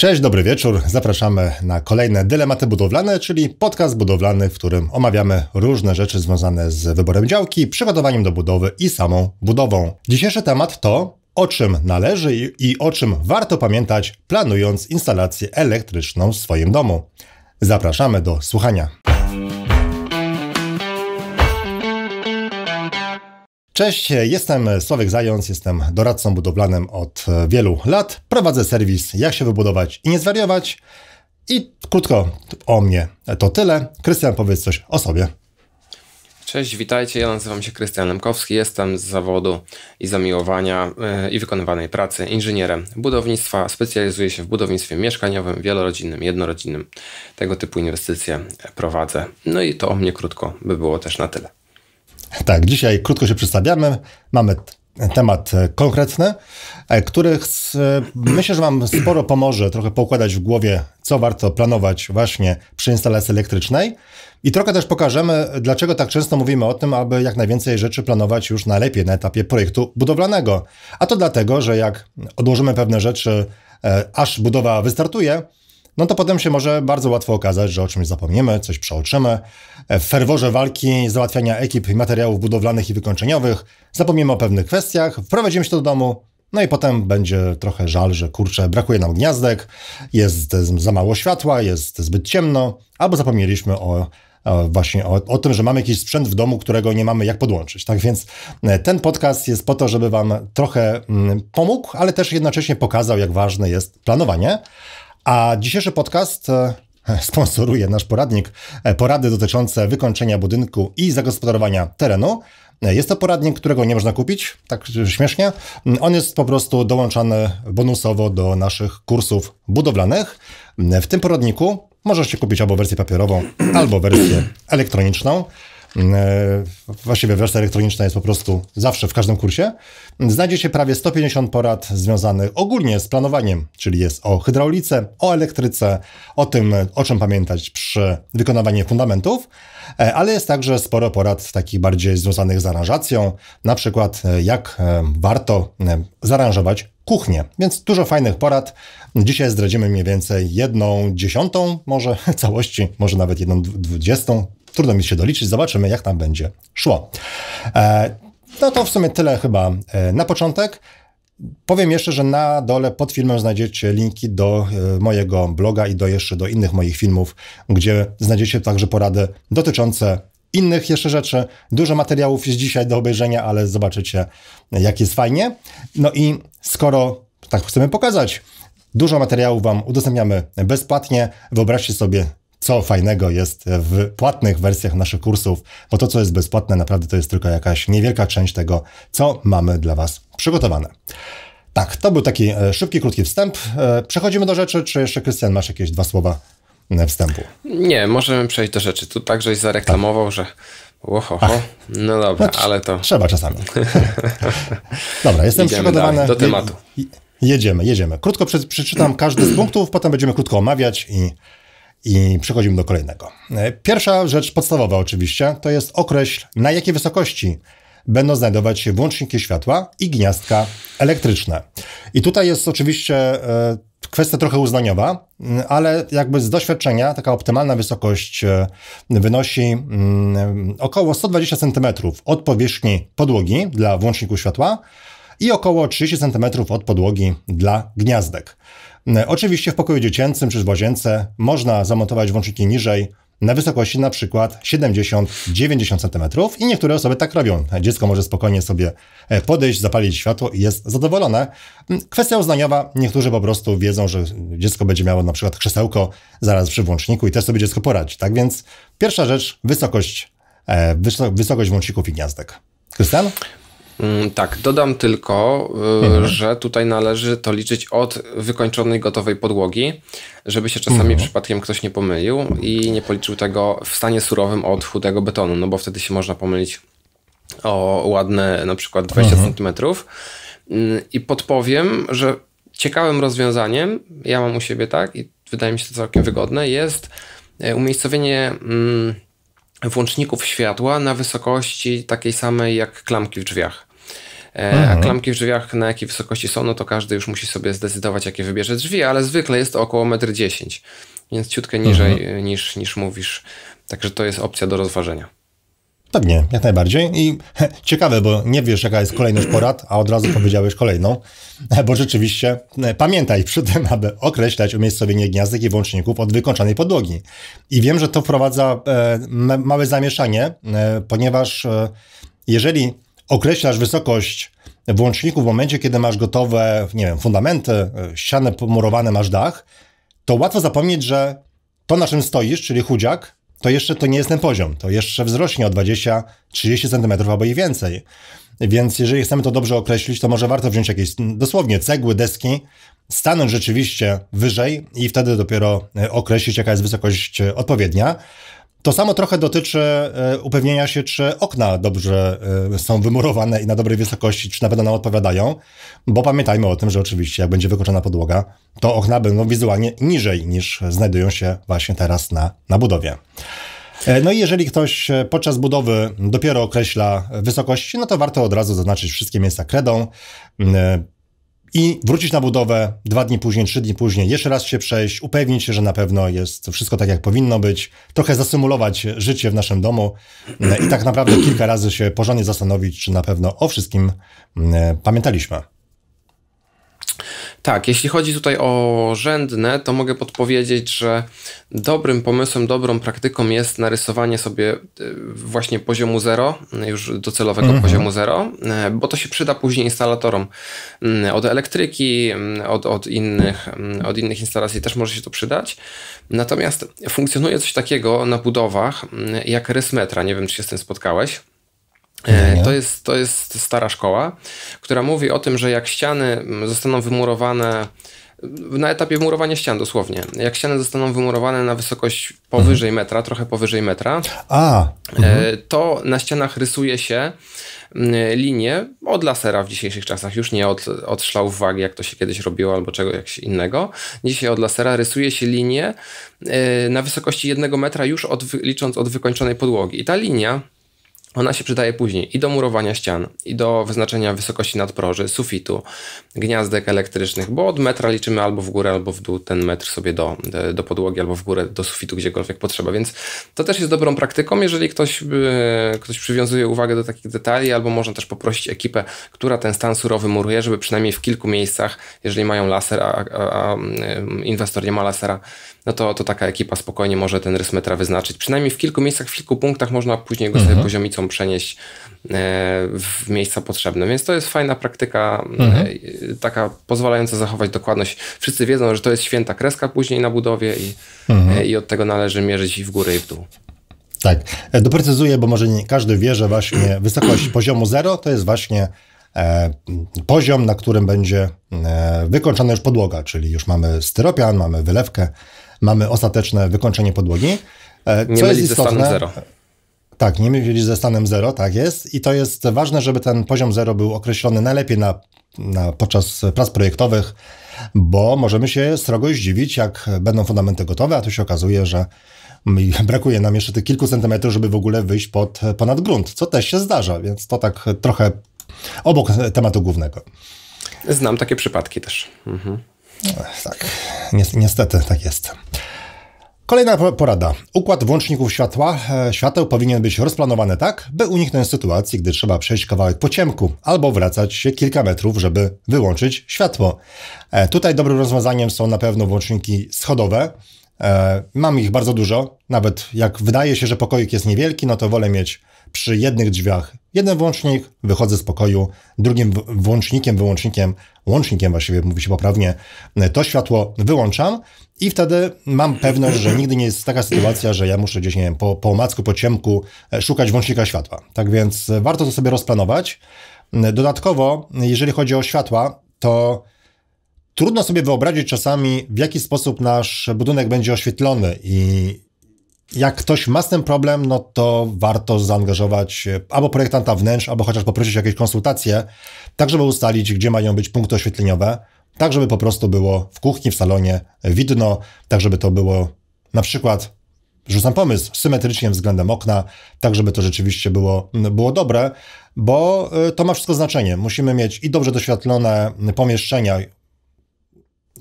Cześć, dobry wieczór. Zapraszamy na kolejne Dylematy Budowlane, czyli podcast budowlany, w którym omawiamy różne rzeczy związane z wyborem działki, przygotowaniem do budowy i samą budową. Dzisiejszy temat to o czym należy i o czym warto pamiętać, planując instalację elektryczną w swoim domu. Zapraszamy do słuchania. Cześć, jestem Sławek Zając, jestem doradcą budowlanym od wielu lat. Prowadzę serwis Jak się wybudować i nie zwariować. I krótko o mnie to tyle. Krystian, powiedz coś o sobie. Cześć, witajcie. Ja nazywam się Krystian Lemkowski. Jestem z zawodu i zamiłowania e, i wykonywanej pracy inżynierem budownictwa. Specjalizuję się w budownictwie mieszkaniowym, wielorodzinnym, jednorodzinnym. Tego typu inwestycje prowadzę. No i to o mnie krótko by było też na tyle. Tak, dzisiaj krótko się przedstawiamy. Mamy temat e, konkretny, e, który e, myślę, że Wam sporo pomoże trochę poukładać w głowie, co warto planować właśnie przy instalacji elektrycznej. I trochę też pokażemy, dlaczego tak często mówimy o tym, aby jak najwięcej rzeczy planować już najlepiej na etapie projektu budowlanego. A to dlatego, że jak odłożymy pewne rzeczy, aż budowa wystartuje, no to potem się może bardzo łatwo okazać, że o czymś zapomniemy, coś przeoczymy. W ferworze walki, załatwiania ekip i materiałów budowlanych i wykończeniowych zapomnimy o pewnych kwestiach, wprowadzimy się do domu, no i potem będzie trochę żal, że kurczę, brakuje nam gniazdek, jest za mało światła, jest zbyt ciemno, albo zapomnieliśmy o właśnie o, o, tym, że mamy jakiś sprzęt w domu, którego nie mamy jak podłączyć. Tak więc e, ten podcast jest po to, żeby Wam trochę mm, pomógł, ale też jednocześnie pokazał, jak ważne jest planowanie. A dzisiejszy podcast e, sponsoruje nasz poradnik e, porady dotyczące wykończenia budynku i zagospodarowania terenu. E, jest to poradnik, którego nie można kupić, tak śmiesznie. Mm, on jest po prostu dołączany bonusowo do naszych kursów budowlanych. Mm, w tym poradniku możesz się kupić albo wersję papierową, albo wersję elektroniczną. E, właściwie wersja elektroniczna jest po prostu zawsze w każdym kursie, znajdziecie prawie 150 porad związanych ogólnie z planowaniem, czyli jest o hydraulice, o elektryce, o tym, o czym pamiętać przy wykonywaniu fundamentów, e, ale jest także sporo porad takich bardziej związanych z aranżacją, na przykład e, jak warto zaaranżować kuchnię. Więc dużo fajnych porad. Dzisiaj zdradzimy mniej więcej jedną dziesiątą, może całości, może nawet jedną dwudziestą Trudno mi się doliczyć, zobaczymy jak nam będzie szło. E, no to w sumie tyle chyba e, na początek. Powiem jeszcze, że na dole pod filmem znajdziecie linki do e, mojego bloga i do jeszcze do innych moich filmów, gdzie znajdziecie także porady dotyczące innych jeszcze rzeczy. Dużo materiałów jest dzisiaj do obejrzenia, ale zobaczycie, jak jest fajnie. No i skoro tak chcemy pokazać, dużo materiałów Wam udostępniamy bezpłatnie, wyobraźcie sobie co fajnego jest w płatnych wersjach naszych kursów, bo to, co jest bezpłatne, naprawdę to jest tylko jakaś niewielka część tego, co mamy dla Was przygotowane. Tak, to był taki e, szybki, krótki wstęp. E, przechodzimy do rzeczy, czy jeszcze Krystian masz jakieś dwa słowa e, wstępu? Nie, możemy przejść do rzeczy. Tu także zareklamował, tak. że Łohoho, no dobra, no, ale to... Trzeba czasami. dobra, jestem Idziemy przygotowany. Dalej, do tematu. Jedziemy, jedziemy. Krótko przeczytam każdy z punktów, potem będziemy krótko omawiać i i przechodzimy do kolejnego. E, pierwsza rzecz podstawowa oczywiście to jest określ na jakiej wysokości będą znajdować się włączniki światła i gniazdka elektryczne. I tutaj jest oczywiście e, kwestia trochę uznaniowa, mm, ale jakby z doświadczenia taka optymalna wysokość e, wynosi mm, około 120 cm od powierzchni podłogi dla włączników światła i około 30 cm od podłogi dla gniazdek. E, oczywiście w pokoju dziecięcym czy w łazience można zamontować włączniki niżej, na wysokości na przykład 70-90 cm i niektóre osoby tak robią. E, dziecko może spokojnie sobie e, podejść, zapalić światło i jest zadowolone. Mm, kwestia uznaniowa, niektórzy po prostu wiedzą, że dziecko będzie miało na przykład krzesełko zaraz przy włączniku i też sobie dziecko poradzi. Tak więc pierwsza rzecz, wysokość, wysokość włączników i gniazdek. Krystian? Mm, tak, dodam tylko, y, mhm. że tutaj należy to liczyć od wykończonej gotowej podłogi, żeby się czasami mhm. przypadkiem ktoś nie pomylił i nie policzył tego w stanie surowym od chudego betonu, no bo wtedy się można pomylić o ładne na przykład 20 mhm. cm. Mm, I podpowiem, że ciekawym rozwiązaniem, ja mam u siebie tak i wydaje mi się to całkiem wygodne, jest e, umiejscowienie mm, włączników światła na wysokości takiej samej jak klamki w drzwiach. E, mhm. A klamki w drzwiach na jakiej wysokości są, no to każdy już musi sobie zdecydować, jakie wybierze drzwi, ale zwykle jest to około 1,10 m, więc ciutkę mhm. niżej mhm. niż, niż mówisz. Także to jest opcja do rozważenia. Pewnie, jak najbardziej. I he, ciekawe, bo nie wiesz, jaka jest kolejność porad, a od razu powiedziałeś kolejną, e, bo rzeczywiście he, pamiętaj przy tym, aby określać umiejscowienie gniazdek i włączników od wykończonej podłogi. I wiem, że to wprowadza e, małe zamieszanie, e, ponieważ e, jeżeli określasz wysokość włączniku w momencie, kiedy masz gotowe, nie wiem, fundamenty, e, ściany pomurowane, masz dach, to łatwo zapomnieć, że to, na czym stoisz, czyli chudziak, to jeszcze to nie jest ten poziom. To jeszcze wzrośnie o 20-30 cm albo i więcej. Więc jeżeli chcemy to dobrze określić, to może warto wziąć jakieś mm, dosłownie cegły, deski, stanąć rzeczywiście wyżej i wtedy dopiero e, określić, jaka jest wysokość e, odpowiednia. To samo trochę dotyczy e, upewnienia się, czy okna dobrze e, są wymurowane i na dobrej wysokości, czy na pewno nam odpowiadają, bo pamiętajmy o tym, że oczywiście jak będzie wykoczona podłoga, to okna będą wizualnie niżej niż znajdują się właśnie teraz na, na budowie. E, no i jeżeli ktoś podczas budowy dopiero określa wysokości, no to warto od razu zaznaczyć wszystkie miejsca kredą, i wrócić na budowę dwa dni później, trzy dni później, jeszcze raz się przejść, upewnić się, że na pewno jest wszystko tak, jak powinno być, trochę zasymulować życie w naszym domu e, i tak naprawdę kilka razy się porządnie zastanowić, czy na pewno o wszystkim e, pamiętaliśmy. Tak, jeśli chodzi tutaj o rzędne, to mogę podpowiedzieć, że dobrym pomysłem, dobrą praktyką jest narysowanie sobie e, właśnie poziomu zero, już docelowego mhm. poziomu zero, e, bo to się przyda później instalatorom. Mm, od elektryki, mm, od, od, innych, mm, od innych instalacji też może się to przydać. Natomiast funkcjonuje coś takiego na budowach jak rysmetra. Nie wiem, czy się z tym spotkałeś. Nie. Mhm. To jest, to jest stara szkoła, która mówi o tym, że jak ściany mm, zostaną wymurowane na etapie murowania ścian dosłownie. Jak ściany zostaną wymurowane na wysokość powyżej mhm. metra, trochę powyżej metra, A, e, mhm. to na ścianach rysuje się mm, linie od lasera w dzisiejszych czasach, już nie od, od szlałów wagi, jak to się kiedyś robiło, albo czegoś innego. Dzisiaj od lasera rysuje się linie e, na wysokości jednego metra już od, licząc od wykończonej podłogi. I ta linia ona się przydaje później i do murowania ścian, i do wyznaczenia wysokości nadproży, sufitu, gniazdek elektrycznych, bo od metra liczymy albo w górę, albo w dół ten metr sobie do, e, do podłogi, albo w górę do sufitu, gdziekolwiek potrzeba. Więc to też jest dobrą praktyką, jeżeli ktoś, e, ktoś przywiązuje uwagę do takich detali, albo można też poprosić ekipę, która ten stan surowy muruje, żeby przynajmniej w kilku miejscach, jeżeli mają laser, a, a, a mm, e, inwestor nie ma lasera, no to, to taka ekipa spokojnie może ten rys metra wyznaczyć. Przynajmniej w kilku miejscach, w kilku punktach można później go mhm. sobie poziomicą przenieść e, w miejsca potrzebne. Więc to jest fajna praktyka, e, mhm. taka pozwalająca zachować dokładność. Wszyscy wiedzą, że to jest święta kreska później na budowie i, mhm. E, i od tego należy mierzyć i w górę, i w dół. Tak, doprecyzuję, bo może nie każdy wie, że właśnie wysokość poziomu zero to jest właśnie E, poziom, na którym będzie e, wykończona już podłoga, czyli już mamy styropian, mamy wylewkę, mamy ostateczne wykończenie podłogi. E, nie ze jest istotne, tak, nie mieli ze stanem zero. tak jest. I to jest ważne, żeby ten poziom zero był określony najlepiej na, na, podczas prac projektowych, bo możemy się srogo zdziwić, jak będą fundamenty gotowe, a tu się okazuje, że brakuje nam jeszcze tych kilku centymetrów, żeby w ogóle wyjść pod, ponad grunt, co też się zdarza, więc to tak trochę obok tematu głównego. Znam takie przypadki też. Mhm. Tak, niestety tak jest. Kolejna porada. Układ włączników światła, e, świateł powinien być rozplanowany tak, by uniknąć sytuacji, gdy trzeba przejść kawałek po ciemku albo wracać się kilka metrów, żeby wyłączyć światło. E, tutaj dobrym rozwiązaniem są na pewno włączniki schodowe. E, mam ich bardzo dużo, nawet jak wydaje się, że pokoik jest niewielki, no to wolę mieć przy jednych drzwiach. Jeden włącznik, wychodzę z pokoju, drugim włącznikiem, wyłącznikiem, łącznikiem właściwie mówi się poprawnie, to światło wyłączam i wtedy mam pewność, że nigdy nie jest taka sytuacja, że ja muszę gdzieś, nie wiem, po, po omacku, po ciemku e, szukać włącznika światła. Tak więc e, warto to sobie rozplanować. E, dodatkowo, jeżeli chodzi o światła, to trudno sobie wyobrazić czasami, w jaki sposób nasz budynek będzie oświetlony i jak ktoś ma z tym problem, no to warto zaangażować e, albo projektanta wnętrz, albo chociaż poprosić o jakieś konsultacje, tak żeby ustalić, gdzie mają być punkty oświetleniowe, tak żeby po prostu było w kuchni, w salonie widno, tak żeby to było na przykład, rzucam pomysł, symetrycznie względem okna, tak żeby to rzeczywiście było, było dobre, bo e, to ma wszystko znaczenie. Musimy mieć i dobrze doświetlone pomieszczenia,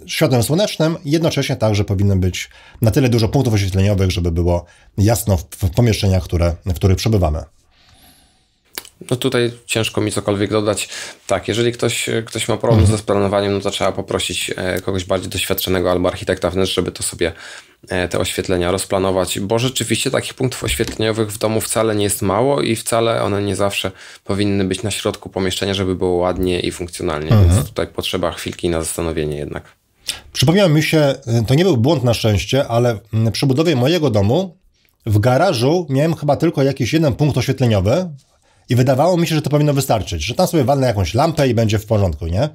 światłem słonecznym, jednocześnie także powinno być na tyle dużo punktów oświetleniowych, żeby było jasno w, w pomieszczeniach, które, w których przebywamy. No tutaj ciężko mi cokolwiek dodać. Tak, jeżeli ktoś, ktoś ma problem mhm. ze planowaniem, no to trzeba poprosić e, kogoś bardziej doświadczonego albo architekta wnętrz, żeby to sobie e, te oświetlenia rozplanować, bo rzeczywiście takich punktów oświetleniowych w domu wcale nie jest mało i wcale one nie zawsze powinny być na środku pomieszczenia, żeby było ładnie i funkcjonalnie, mhm. więc tutaj potrzeba chwilki na zastanowienie jednak. Przypomniałem mi się, e, to nie był błąd na szczęście, ale przy budowie mojego domu w garażu miałem chyba tylko jakiś jeden punkt oświetleniowy i wydawało mi się, że to powinno wystarczyć, że tam sobie walnę jakąś lampę i będzie w porządku, nie?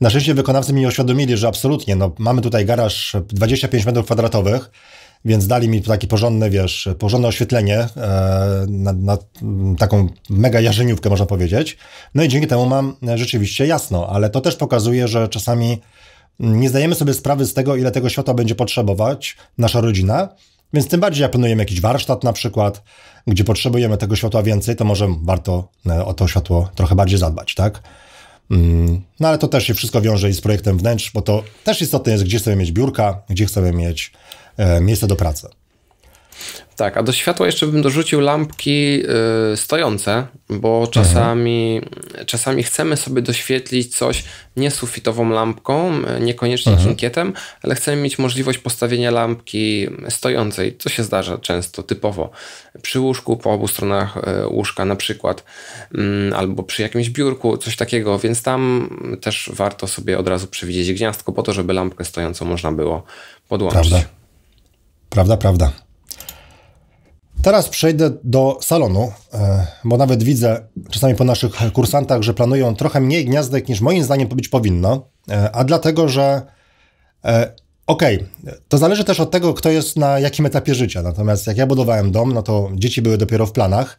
Na szczęście wykonawcy mi uświadomili, że absolutnie, no mamy tutaj garaż 25 metrów kwadratowych, więc dali mi takie porządne, wiesz, porządne oświetlenie e, na, na, taką mega jarzeniówkę, można powiedzieć. No i dzięki temu mam e, rzeczywiście jasno, ale to też pokazuje, że czasami nie zdajemy sobie sprawy z tego, ile tego światła będzie potrzebować nasza rodzina, więc tym bardziej jak planujemy jakiś warsztat na przykład, gdzie potrzebujemy tego światła więcej, to może warto e, o to światło trochę bardziej zadbać, tak? Mm, no ale to też się wszystko wiąże i z projektem wnętrz, bo to też istotne jest, gdzie chcemy mieć biurka, gdzie chcemy mieć e, miejsce do pracy. Tak, a do światła jeszcze bym dorzucił lampki y, stojące, bo czasami, czasami chcemy sobie doświetlić coś nie sufitową lampką, y, niekoniecznie Aha. Mhm. ale chcemy mieć możliwość postawienia lampki stojącej, co się zdarza często, typowo przy łóżku, po obu stronach y, łóżka na przykład, mm, albo przy jakimś biurku, coś takiego, więc tam też warto sobie od razu przewidzieć gniazdko po to, żeby lampkę stojącą można było podłączyć. Prawda, prawda. prawda. Teraz przejdę do salonu, e, bo nawet widzę czasami po naszych kursantach, że planują trochę mniej gniazdek niż moim zdaniem być powinno, e, a dlatego, że e, okej, okay, to zależy też od tego, kto jest na jakim etapie życia. Natomiast jak ja budowałem dom, no to dzieci były dopiero w planach.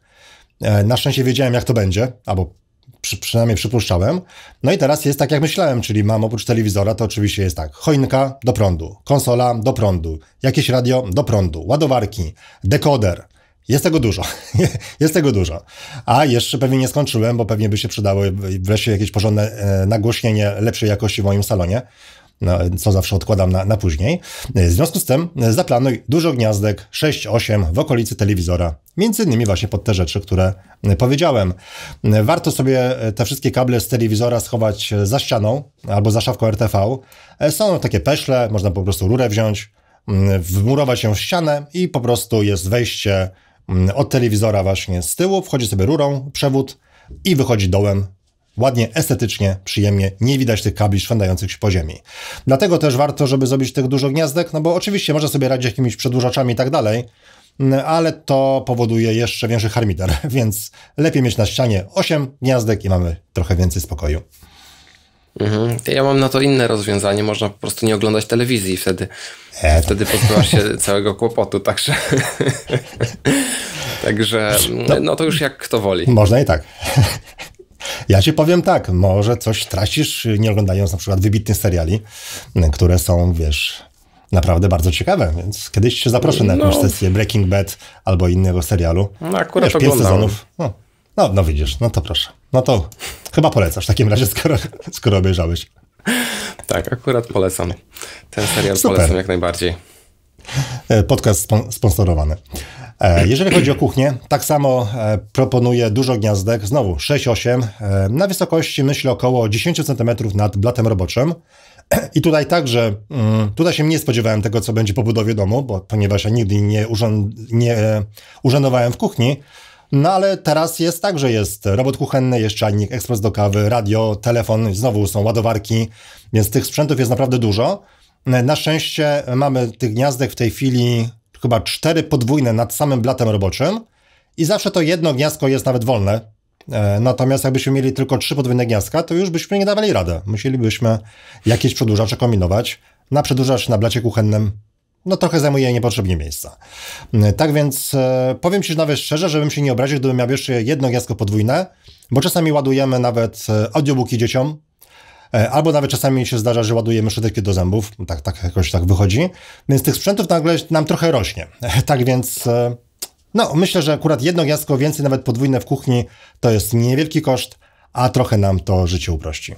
Na szczęście wiedziałem, jak to będzie, albo przy, przynajmniej przypuszczałem. No i teraz jest tak, jak myślałem, czyli mam oprócz telewizora, to oczywiście jest tak, choinka do prądu, konsola do prądu, jakieś radio do prądu, ładowarki, dekoder, jest tego dużo. Jest tego dużo. A jeszcze pewnie nie skończyłem, bo pewnie by się przydało wreszcie jakieś porządne e, nagłośnienie lepszej jakości w moim salonie, no, co zawsze odkładam na, na później. W związku z tym e, zaplanuj dużo gniazdek 6-8 w okolicy telewizora. Między innymi właśnie pod te rzeczy, które e, powiedziałem. Warto sobie te wszystkie kable z telewizora schować za ścianą albo za szafką RTV. Są takie peszle, można po prostu rurę wziąć, wmurować ją w ścianę i po prostu jest wejście Mm, od telewizora właśnie z tyłu, wchodzi sobie rurą, przewód i wychodzi dołem ładnie, estetycznie, przyjemnie, nie widać tych kabli szwendających się po ziemi. Dlatego też warto, żeby zrobić tych dużo gniazdek, no bo oczywiście można sobie radzić jakimiś przedłużaczami i tak dalej, mm, ale to powoduje jeszcze większy harmider, więc lepiej mieć na ścianie 8 gniazdek i mamy trochę więcej spokoju. Mhm. Ja mam na to inne rozwiązanie. Można po prostu nie oglądać telewizji wtedy. E, wtedy pozbywasz się całego kłopotu, także. także no, no to już jak kto woli. Można i tak. Ja ci powiem tak, może coś tracisz, nie oglądając na przykład wybitnych seriali, które są, wiesz, naprawdę bardzo ciekawe, więc kiedyś się zaproszę na jakąś no. sesję Breaking Bad albo innego serialu. No akurat Wiesz, oglądam. Sezonów. No. no, no widzisz, no to proszę. No to chyba polecasz w takim razie, skoro, skoro obejrzałeś. Tak, akurat polecam. Ten serial Super. polecam jak najbardziej. E, podcast spon sponsorowany. E, jeżeli chodzi o kuchnię, tak samo e, proponuję dużo gniazdek, znowu 6-8, na wysokości myślę około 10 cm nad blatem roboczym. I tutaj także, mm, tutaj się nie spodziewałem tego, co będzie po budowie domu, bo, ponieważ ja nigdy nie, urzęd, nie urzędowałem w kuchni, no ale teraz jest tak, że jest robot kuchenny, jest czajnik, ekspres do kawy, radio, telefon, znowu są ładowarki, więc tych sprzętów jest naprawdę dużo. Na szczęście mamy tych gniazdek w tej chwili chyba cztery podwójne nad samym blatem roboczym i zawsze to jedno gniazdko jest nawet wolne. E, natomiast jakbyśmy mieli tylko trzy podwójne gniazdka, to już byśmy nie dawali rady. Musielibyśmy jakieś przedłużacze kombinować na przedłużacz na blacie kuchennym no trochę zajmuje niepotrzebnie miejsca. E, tak więc e, powiem Ci nawet szczerze, żebym się nie obraził, gdybym miał jeszcze jedno gniazdko podwójne, bo czasami ładujemy nawet e, audiobooki dzieciom, e, albo nawet czasami się zdarza, że ładujemy szczoteczki do zębów, no, tak, tak jakoś tak wychodzi, więc tych sprzętów nagle nam trochę rośnie. Tak więc... E, no, myślę, że akurat jedno gniazdko, więcej nawet podwójne w kuchni, to jest niewielki koszt, a trochę nam to życie uprości.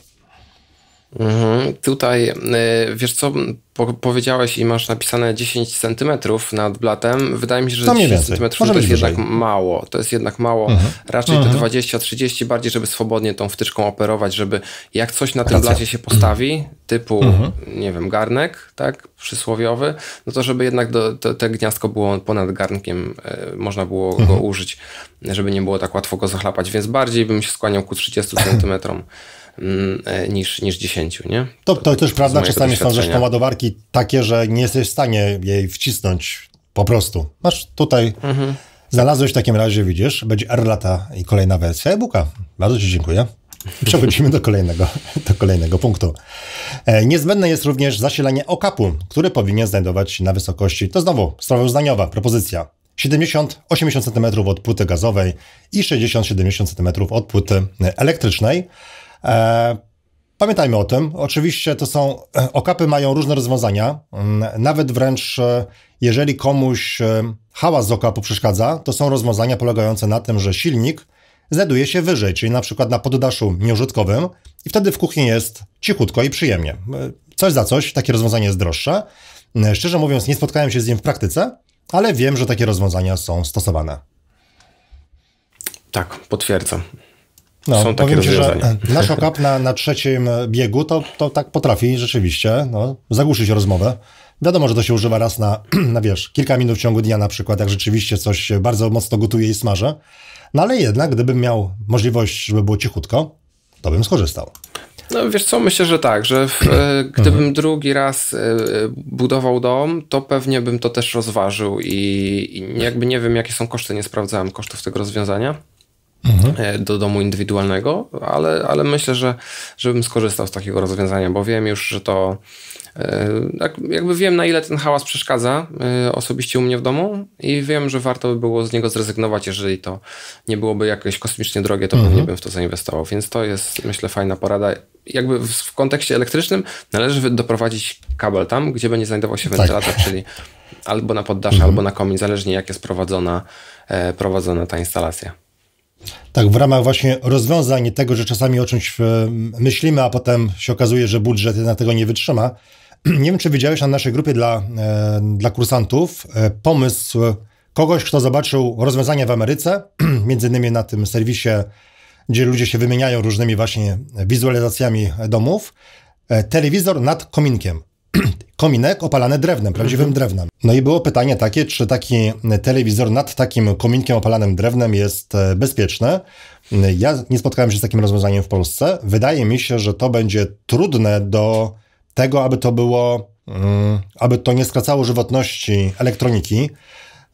Mhm. Tutaj, y, wiesz co, po powiedziałeś i masz napisane 10 cm nad blatem. Wydaje mi się, że no 10 cm to jest wyżej. jednak mało. To jest jednak mało. Mhm. Raczej mhm. te 20-30 bardziej, żeby swobodnie tą wtyczką operować, żeby jak coś na tym Racja. blacie się postawi, typu, mhm. nie wiem, garnek, tak, przysłowiowy, no to żeby jednak do, to, te gniazdko było ponad garnkiem, e, można było go mhm. użyć, żeby nie było tak łatwo go zachlapać, więc bardziej bym się skłaniał ku 30 centymetrom. Mm, e, niż, niż 10, nie? To, to też prawda, czasami są zresztą ładowarki takie, że nie jesteś w stanie jej wcisnąć po prostu. Masz tutaj... Mhm. Znalazłeś w takim razie, widzisz, będzie R lata i kolejna wersja e-booka. Bardzo Ci dziękuję. Przechodzimy do kolejnego, do kolejnego punktu. E, niezbędne jest również zasilanie okapu, który powinien znajdować się na wysokości, to znowu sprawozdaniowa propozycja, 70-80 cm od płyty gazowej i 60-70 cm od płyty e, elektrycznej. E, pamiętajmy o tym. Oczywiście to są, e, okapy mają różne rozwiązania. Mm, nawet wręcz e, jeżeli komuś hałas z okapu przeszkadza, to są rozwiązania polegające na tym, że silnik znajduje się wyżej, czyli na przykład na poddaszu nieużytkowym i wtedy w kuchni jest cichutko i przyjemnie. Coś za coś, takie rozwiązanie jest droższe. Szczerze mówiąc, nie spotkałem się z nim w praktyce, ale wiem, że takie rozwiązania są stosowane. Tak, potwierdzam. No, Są takie rozwiązania. Ci, że nasz okap na, na trzecim biegu to, to tak potrafi rzeczywiście no, zagłuszyć rozmowę. Wiadomo, że to się używa raz na, na wiesz, kilka minut w ciągu dnia na przykład, jak rzeczywiście coś bardzo mocno gotuje i smażę. No ale jednak, gdybym miał możliwość, żeby było cichutko, to bym skorzystał. No wiesz co, myślę, że tak, że w, e, mhm. gdybym mhm. drugi raz e, budował dom, to pewnie bym to też rozważył i, i jakby nie wiem, jakie są koszty, nie sprawdzałem kosztów tego rozwiązania. E, do domu indywidualnego, ale, ale myślę, że żebym skorzystał z takiego rozwiązania, bo wiem już, że to e, jakby wiem, na ile ten hałas przeszkadza e, osobiście u mnie w domu i wiem, że warto by było z niego zrezygnować, jeżeli to nie byłoby jakieś kosmicznie drogie, to mhm. pewnie bym w to zainwestował. Więc to jest, myślę, fajna porada. Jakby w, w kontekście elektrycznym należy doprowadzić kabel tam, gdzie będzie znajdował się tak. wentylator, tak. czyli albo na poddasze, mhm. albo na komin, zależnie jak jest prowadzona, prowadzona ta instalacja. Tak, w ramach właśnie rozwiązań tego, że czasami o czymś e, myślimy, a potem się okazuje, że budżet na tego nie wytrzyma. Nie wiem, czy widziałeś na naszej grupie dla, e, dla kursantów e, pomysł kogoś, kto zobaczył rozwiązania w Ameryce, między innymi na tym serwisie, gdzie ludzie się wymieniają różnymi właśnie wizualizacjami domów, telewizor nad kominkiem kominek opalany drewnem, prawdziwym mhm. drewnem. No i było pytanie takie, czy taki telewizor nad takim kominkiem opalanym drewnem jest e, bezpieczny. Ja nie spotkałem się z takim rozwiązaniem w Polsce. Wydaje mi się, że to będzie trudne do tego, aby to było, mm, aby to nie skracało żywotności elektroniki.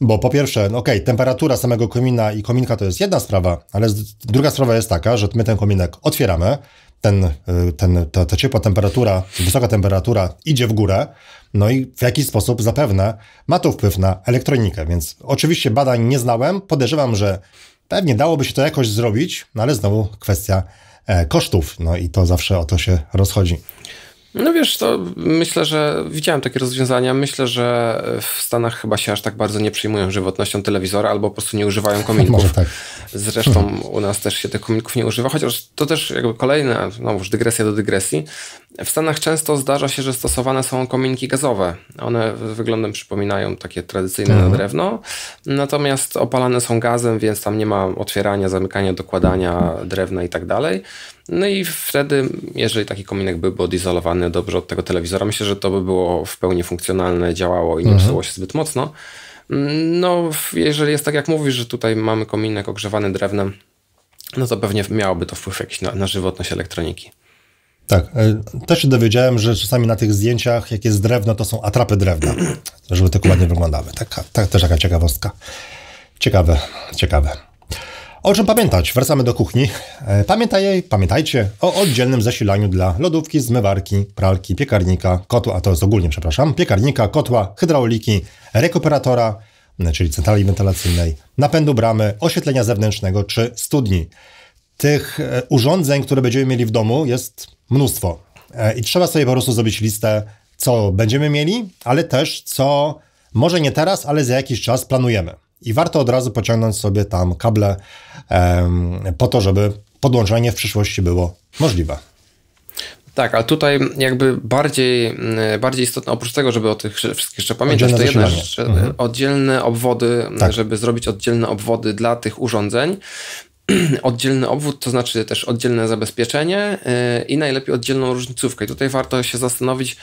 Bo po pierwsze, no okej, okay, temperatura samego komina i kominka to jest jedna sprawa, ale druga sprawa jest taka, że my ten kominek otwieramy, ten, y, ten, ta, ta ciepła temperatura, wysoka temperatura idzie w górę, no i w jakiś sposób zapewne ma to wpływ na elektronikę. Więc oczywiście badań nie znałem, podejrzewam, że pewnie dałoby się to jakoś zrobić, no ale znowu kwestia e, kosztów, no i to zawsze o to się rozchodzi. No wiesz, to myślę, że widziałem takie rozwiązania. Myślę, że w Stanach chyba się aż tak bardzo nie przyjmują żywotnością telewizora albo po prostu nie używają kominków. Może tak. Zresztą u nas też się tych kominków nie używa, chociaż to też jakby kolejna, no już dygresja do dygresji, w Stanach często zdarza się, że stosowane są kominki gazowe. One wyglądem przypominają takie tradycyjne mhm. na drewno, natomiast opalane są gazem, więc tam nie ma otwierania, zamykania, dokładania drewna i tak dalej. No i wtedy, jeżeli taki kominek byłby odizolowany dobrze od tego telewizora, myślę, że to by było w pełni funkcjonalne, działało i nie mhm. psuło się zbyt mocno. No, jeżeli jest tak, jak mówisz, że tutaj mamy kominek ogrzewany drewnem, no to pewnie miałoby to wpływ jakiś na, na żywotność elektroniki. Tak, e, też się dowiedziałem, że czasami na tych zdjęciach, jak jest drewno, to są atrapy drewna, żeby tylko ładnie wyglądały. Tak, tak, też taka ciekawostka. Ciekawe, ciekawe. O czym pamiętać? Wracamy do kuchni. E, pamiętaj, pamiętajcie o oddzielnym zasilaniu dla lodówki, zmywarki, pralki, piekarnika, kotła, a to jest ogólnie, przepraszam, piekarnika, kotła, hydrauliki, rekuperatora, czyli centrali wentylacyjnej, napędu bramy, oświetlenia zewnętrznego czy studni tych e, urządzeń, które będziemy mieli w domu, jest mnóstwo. E, I trzeba sobie po prostu zrobić listę, co będziemy mieli, ale też co może nie teraz, ale za jakiś czas planujemy. I warto od razu pociągnąć sobie tam kable em, po to, żeby podłączenie w przyszłości było możliwe. Tak, ale tutaj jakby bardziej, mm, bardziej istotne, oprócz tego, żeby o tych wszystkich jeszcze pamiętać, to jedna rzecz, mhm. oddzielne obwody, tak. żeby zrobić oddzielne obwody dla tych urządzeń, oddzielny obwód, to znaczy też oddzielne zabezpieczenie y, i najlepiej oddzielną różnicówkę. I tutaj warto się zastanowić,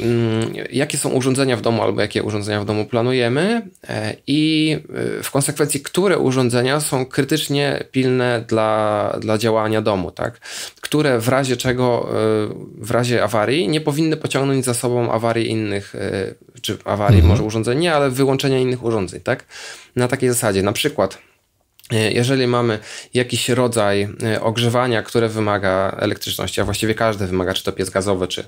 mm, jakie są urządzenia w domu albo jakie urządzenia w domu planujemy y, i y, w konsekwencji, które urządzenia są krytycznie pilne dla, dla działania domu, tak? które w razie czego, w razie awarii nie powinny pociągnąć za sobą awarii innych, czy awarii mhm. może urządzeń nie, ale wyłączenia innych urządzeń. Tak? Na takiej zasadzie, na przykład E, jeżeli mamy jakiś rodzaj e, ogrzewania, które wymaga elektryczności, a właściwie każdy wymaga, czy to piec gazowy, czy,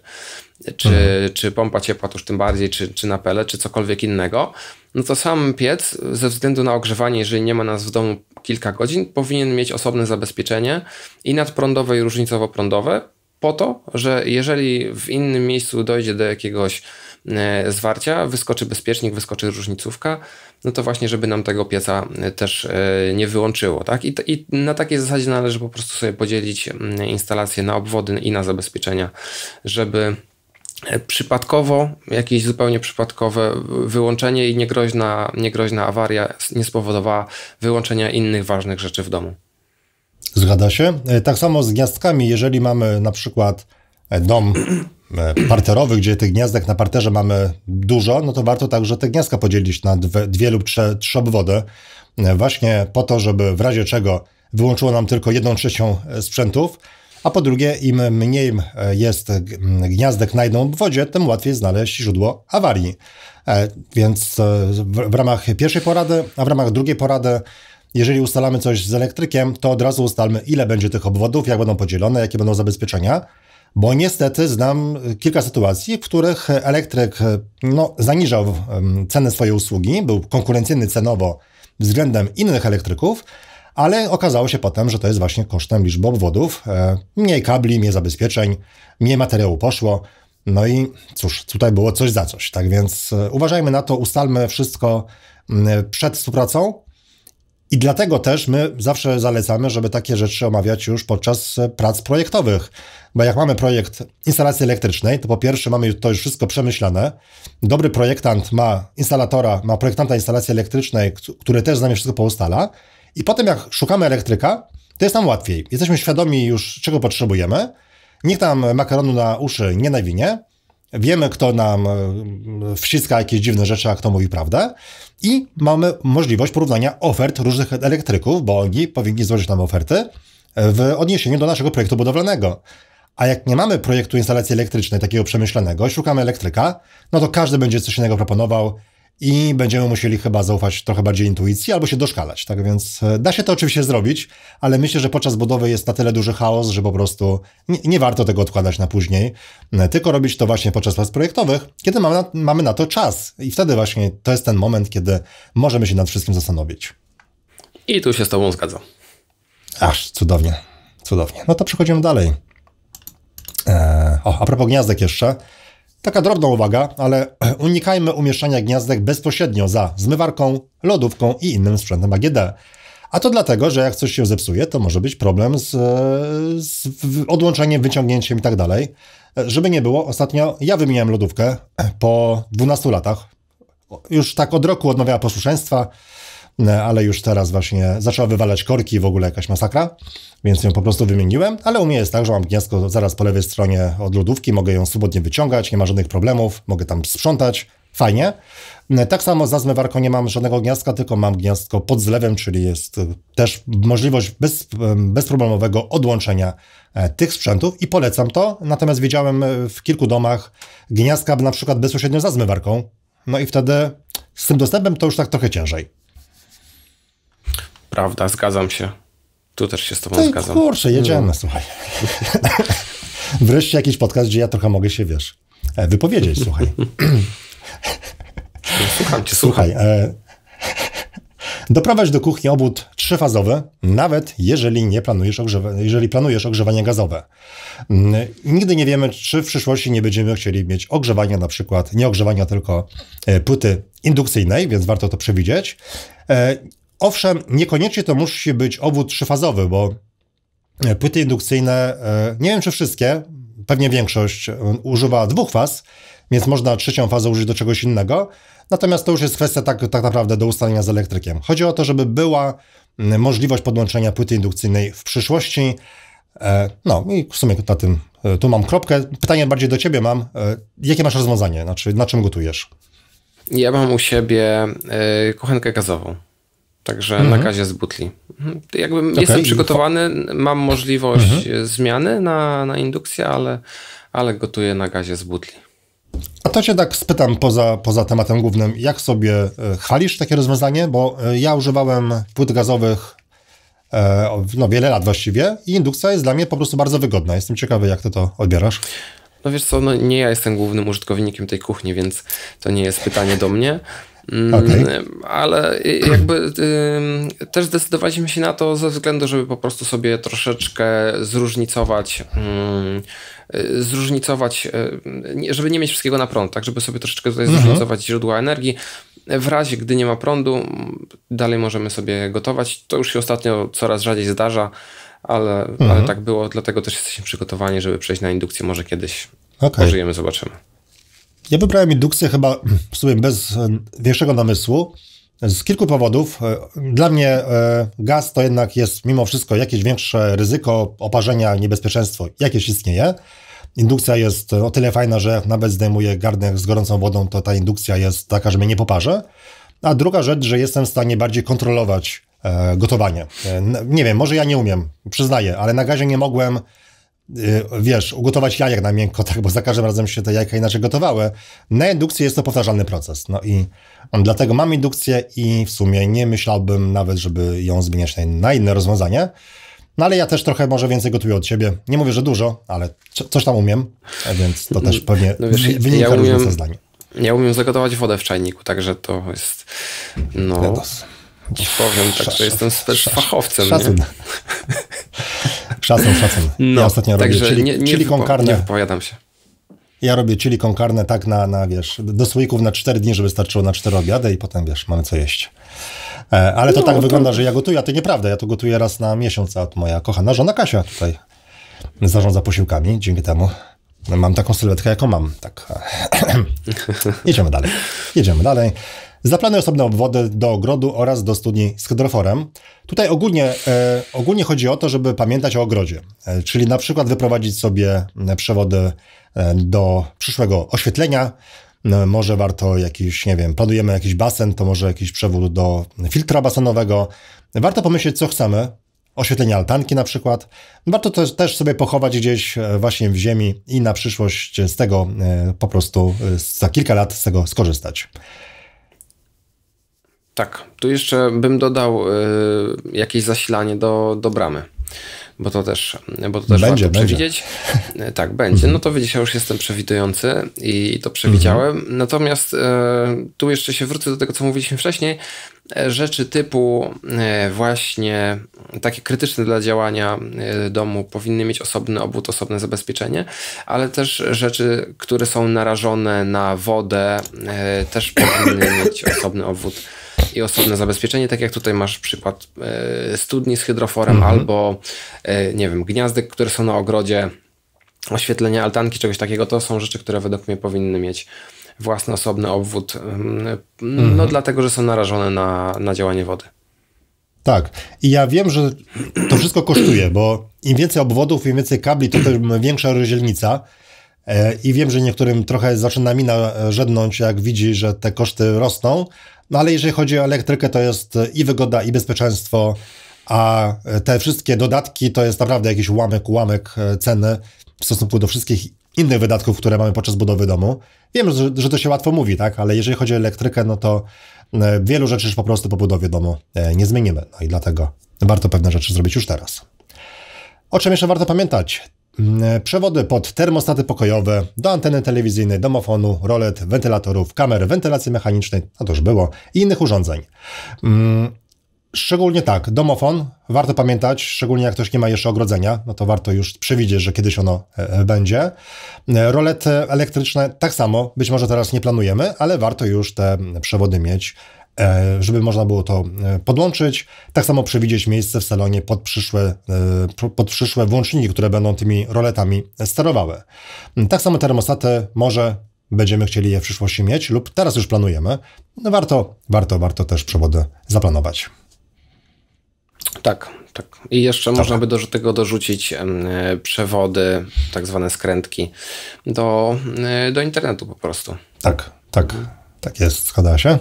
czy, mhm. czy pompa ciepła, tuż już tym bardziej, czy, czy napele, czy cokolwiek innego, no to sam piec ze względu na ogrzewanie, jeżeli nie ma nas w domu kilka godzin, powinien mieć osobne zabezpieczenie i nadprądowe i różnicowo-prądowe, po to, że jeżeli w innym miejscu dojdzie do jakiegoś e, zwarcia, wyskoczy bezpiecznik, wyskoczy różnicówka, no to właśnie, żeby nam tego pieca e, też e, nie wyłączyło, tak? I, I, na takiej zasadzie należy po prostu sobie podzielić instalację na obwody i na zabezpieczenia, żeby przypadkowo, jakieś zupełnie przypadkowe wyłączenie i niegroźna, niegroźna awaria nie spowodowała wyłączenia innych ważnych rzeczy w domu. Zgadza się. E, tak samo z gniazdkami, jeżeli mamy na przykład e, dom e, parterowy, gdzie tych gniazdek na parterze mamy dużo, no to warto także te gniazdka podzielić na dwie, dwie lub trzy, trzy obwody, właśnie po to, żeby w razie czego wyłączyło nam tylko jedną trzecią sprzętów, a po drugie, im mniej jest gniazdek na jedną obwodzie, tym łatwiej znaleźć źródło awarii. Więc w ramach pierwszej porady, a w ramach drugiej porady jeżeli ustalamy coś z elektrykiem, to od razu ustalmy, ile będzie tych obwodów, jak będą podzielone, jakie będą zabezpieczenia. Bo niestety znam kilka sytuacji, w których elektryk no, zaniżał cenę swojej usługi, był konkurencyjny cenowo względem innych elektryków, ale okazało się potem, że to jest właśnie kosztem liczby obwodów. E, mniej kabli, mniej zabezpieczeń, mniej materiału poszło. No i cóż, tutaj było coś za coś. Tak więc e, uważajmy na to, ustalmy wszystko mm, przed współpracą, i dlatego też my zawsze zalecamy, żeby takie rzeczy omawiać już podczas e, prac projektowych. Bo jak mamy projekt instalacji elektrycznej, to po pierwsze mamy to już wszystko przemyślane. Dobry projektant ma instalatora, ma projektanta instalacji elektrycznej, który też z nami wszystko poustala. I potem jak szukamy elektryka, to jest nam łatwiej. Jesteśmy świadomi już, czego potrzebujemy. Nikt nam makaronu na uszy nie nawinie. Wiemy, kto nam e, wciska jakieś dziwne rzeczy, a kto mówi prawdę i mamy możliwość porównania ofert różnych elektryków, bo oni powinni złożyć nam oferty w odniesieniu do naszego projektu budowlanego. A jak nie mamy projektu instalacji elektrycznej takiego przemyślanego, szukamy elektryka, no to każdy będzie coś innego proponował, i będziemy musieli chyba zaufać trochę bardziej intuicji albo się doszkalać. Tak więc e, da się to oczywiście zrobić, ale myślę, że podczas budowy jest na tyle duży chaos, że po prostu nie, nie warto tego odkładać na później, e, tylko robić to właśnie podczas prac projektowych, kiedy mamy na, mamy na to czas. I wtedy właśnie to jest ten moment, kiedy możemy się nad wszystkim zastanowić. I tu się z Tobą zgadzam. Aż cudownie, cudownie. No to przechodzimy dalej. Eee, o, a propos gniazdek jeszcze. Taka drobna uwaga, ale unikajmy umieszczania gniazdek bezpośrednio za zmywarką, lodówką i innym sprzętem AGD. A to dlatego, że jak coś się zepsuje, to może być problem z, z odłączeniem, wyciągnięciem i tak dalej. Żeby nie było, ostatnio ja wymieniałem lodówkę po 12 latach. Już tak od roku odmawiała posłuszeństwa. E, ale już teraz właśnie zaczęła wywalać korki w ogóle jakaś masakra, więc ją po prostu wymieniłem, ale u mnie jest tak, że mam gniazdko zaraz po lewej stronie od lodówki, mogę ją swobodnie wyciągać, nie ma żadnych problemów, mogę tam sprzątać, fajnie. E, tak samo za zmywarką nie mam żadnego gniazdka, tylko mam gniazdko pod zlewem, czyli jest e, też możliwość bez, bezproblemowego odłączenia tych sprzętów i polecam to. Natomiast widziałem w kilku domach gniazdka na przykład bezpośrednio za zmywarką, no i wtedy z tym dostępem to już tak trochę ciężej. Prawda, zgadzam się. Tu też się z tobą Ty, zgadzam. Kurczę, jedziemy, no. słuchaj. Wreszcie jakiś podcast, gdzie ja trochę mogę się, wiesz, e, wypowiedzieć, słuchaj. No, słucham cię, słuchaj. E, doprowadź do kuchni obwód trzyfazowy, nawet jeżeli nie planujesz, jeżeli planujesz ogrzewanie gazowe. Mm, nigdy nie wiemy, czy w przyszłości nie będziemy chcieli mieć ogrzewania na przykład, nie ogrzewania tylko e, płyty indukcyjnej, więc warto to przewidzieć. E, Owszem, niekoniecznie to musi być obwód trzyfazowy, bo e, płyty indukcyjne, e, nie wiem czy wszystkie, pewnie większość e, używa dwóch faz, więc można trzecią fazę użyć do czegoś innego. Natomiast to już jest kwestia tak, tak naprawdę do ustalenia z elektrykiem. Chodzi o to, żeby była możliwość podłączenia płyty indukcyjnej w przyszłości. No i w sumie na tym tu mam kropkę. Pytanie bardziej do ciebie mam. Jakie masz rozwiązanie? Znaczy, na czym gotujesz? Ja mam u siebie kuchenkę gazową. Także mhm. na gazie z butli. Mhm. Jakbym okay. jestem przygotowany, mam możliwość mhm. E, zmiany na, na indukcję, ale, ale gotuję na gazie z butli. A to cię tak spytam poza, poza tematem głównym, jak sobie e, chwalisz takie rozwiązanie? Bo e, ja używałem płyt gazowych no, wiele lat właściwie i indukcja jest dla mnie po prostu bardzo wygodna. Jestem ciekawy, jak ty to odbierasz. No wiesz co, no nie ja jestem głównym użytkownikiem tej kuchni, więc to nie jest pytanie do mnie. Mm, okay. Ale jakby też zdecydowaliśmy się na to ze względu, żeby po prostu sobie troszeczkę zróżnicować, y, zróżnicować, y, żeby nie mieć wszystkiego na prąd, tak, żeby sobie troszeczkę tutaj mhm. zróżnicować źródła energii. W razie, gdy nie ma prądu, dalej możemy sobie gotować. To już się ostatnio coraz rzadziej zdarza, ale, mhm. ale tak było, dlatego też jesteśmy przygotowani, żeby przejść na indukcję może kiedyś. Okay. Pożyjemy, zobaczymy. Ja wybrałem indukcję chyba w sumie bez e, większego namysłu, z kilku powodów. E, dla mnie e, gaz to jednak jest mimo wszystko jakieś większe ryzyko oparzenia, niebezpieczeństwo jakieś istnieje. Indukcja jest o tyle fajna, że nawet zdejmuję garnek z gorącą wodą, to ta indukcja jest taka, że mnie nie poparze. A druga rzecz, że jestem w stanie bardziej kontrolować gotowanie. Nie wiem, może ja nie umiem, przyznaję, ale na gazie nie mogłem Y, wiesz, ugotować jajek na miękko, tak, bo za każdym razem się te jajka inaczej gotowały. Na indukcji jest to powtarzalny proces. No i dlatego mam indukcję i w sumie nie myślałbym nawet, żeby ją zmieniać na inne rozwiązanie. No ale ja też trochę może więcej gotuję od ciebie. Nie mówię, że dużo, ale coś tam umiem, więc to też mm, pewnie no wiesz, wynika ja umiem, zdanie. Ja umiem zagotować wodę w czajniku, także to jest... No, ci powiem, tak, że jestem też fachowcem. Szacun. Szacun, szacun. No, ja ostatnio robię chili, nie, nie chili Nie wypowiadam się. Ja robię chili con tak na, na, wiesz, do słoików na 4 dni, żeby starczyło na 4 obiady i potem, wiesz, mamy co jeść. E, ale to no, tak to... wygląda, że ja gotuję, a to nieprawda. Ja to gotuję raz na miesiąc, a moja kochana żona Kasia tutaj zarządza posiłkami, dzięki temu mam taką sylwetkę, jaką mam. Tak. Jedziemy dalej. Jedziemy dalej. Zaplanuj osobne obwody do ogrodu oraz do studni z hydroforem. Tutaj ogólnie, e, ogólnie chodzi o to, żeby pamiętać o ogrodzie, e, czyli na przykład wyprowadzić sobie e, przewody e, do przyszłego oświetlenia. No, może warto jakiś, nie wiem, planujemy jakiś basen, to może jakiś przewód do filtra basenowego. Warto pomyśleć, co chcemy, oświetlenie altanki na przykład. Warto też, też sobie pochować gdzieś e, właśnie w ziemi i na przyszłość z tego e, po prostu za kilka lat z tego skorzystać. Tak, tu jeszcze bym dodał y, jakieś zasilanie do, do bramy bo to też, bo to też będzie, warto przewidzieć. Będzie. Tak, będzie. Mhm. No to widzisz, ja już jestem przewidujący i to przewidziałem. Mhm. Natomiast y, tu jeszcze się wrócę do tego, co mówiliśmy wcześniej. E, rzeczy typu e, właśnie takie krytyczne dla działania e, domu powinny mieć osobny obwód, osobne zabezpieczenie, ale też rzeczy, które są narażone na wodę, też powinny mieć osobny obwód i osobne zabezpieczenie, tak jak tutaj masz przykład e, studni z hydroforem mhm. albo, e, nie wiem, gniazdek, które są na ogrodzie, oświetlenia altanki, czegoś takiego, to są rzeczy, które według mnie powinny mieć własny osobny obwód, mm, no mhm. dlatego, że są narażone na, na działanie wody. Tak. I ja wiem, że to wszystko kosztuje, bo im więcej obwodów, im więcej kabli, to też większa rozdzielnica. E, I wiem, że niektórym trochę zaczyna mina e, żednąć, jak widzi, że te koszty rosną, no ale jeżeli chodzi o elektrykę, to jest e, i wygoda, i bezpieczeństwo, a te wszystkie dodatki to jest naprawdę jakiś ułamek, ułamek ceny w stosunku do wszystkich innych wydatków, które mamy podczas budowy domu. Wiem, że, że to się łatwo mówi, tak, ale jeżeli chodzi o elektrykę, no to wielu rzeczy już po prostu po budowie domu nie zmienimy, no i dlatego warto pewne rzeczy zrobić już teraz. O czym jeszcze warto pamiętać? Mm, e, przewody pod termostaty pokojowe, do anteny telewizyjnej, domofonu, rolet, wentylatorów, kamer, wentylacji mechanicznej, no to już było, i innych urządzeń. Mm, szczególnie tak, domofon, warto pamiętać, szczególnie jak ktoś nie ma jeszcze ogrodzenia, no to warto już przewidzieć, że kiedyś ono e, e, będzie. Rolety elektryczne tak samo, być może teraz nie planujemy, ale warto już te mm, przewody mieć E, żeby można było to e, podłączyć. Tak samo przewidzieć miejsce w salonie pod przyszłe, e, pod przyszłe włączniki, które będą tymi roletami sterowały. Tak samo termostaty może będziemy chcieli je w przyszłości mieć lub teraz już planujemy. No warto, warto, warto też przewody zaplanować. Tak, tak. I jeszcze tak. można by do tego dorzucić przewody, tak zwane skrętki do, do internetu po prostu. Tak, tak, tak jest, zgadza się.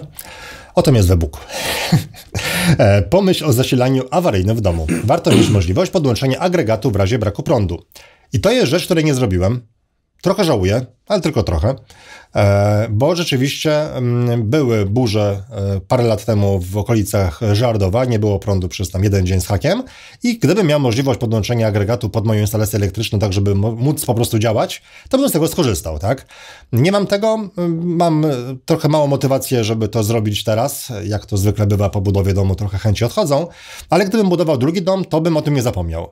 O tym jest webuk. E, pomyśl o zasilaniu awaryjnym w domu. Warto mieć możliwość podłączenia agregatu w razie braku prądu. I to jest rzecz, której nie zrobiłem. Trochę żałuję, ale tylko trochę, e, bo rzeczywiście mm, były burze e, parę lat temu w okolicach Żardowa, nie było prądu przez tam jeden dzień z hakiem i gdybym miał możliwość podłączenia agregatu pod moją instalację elektryczną, tak żeby móc po prostu działać, to bym z tego skorzystał, tak? Nie mam tego, mam e, trochę małą motywację, żeby to zrobić teraz, jak to zwykle bywa po budowie domu, trochę chęci odchodzą, ale gdybym budował drugi dom, to bym o tym nie zapomniał.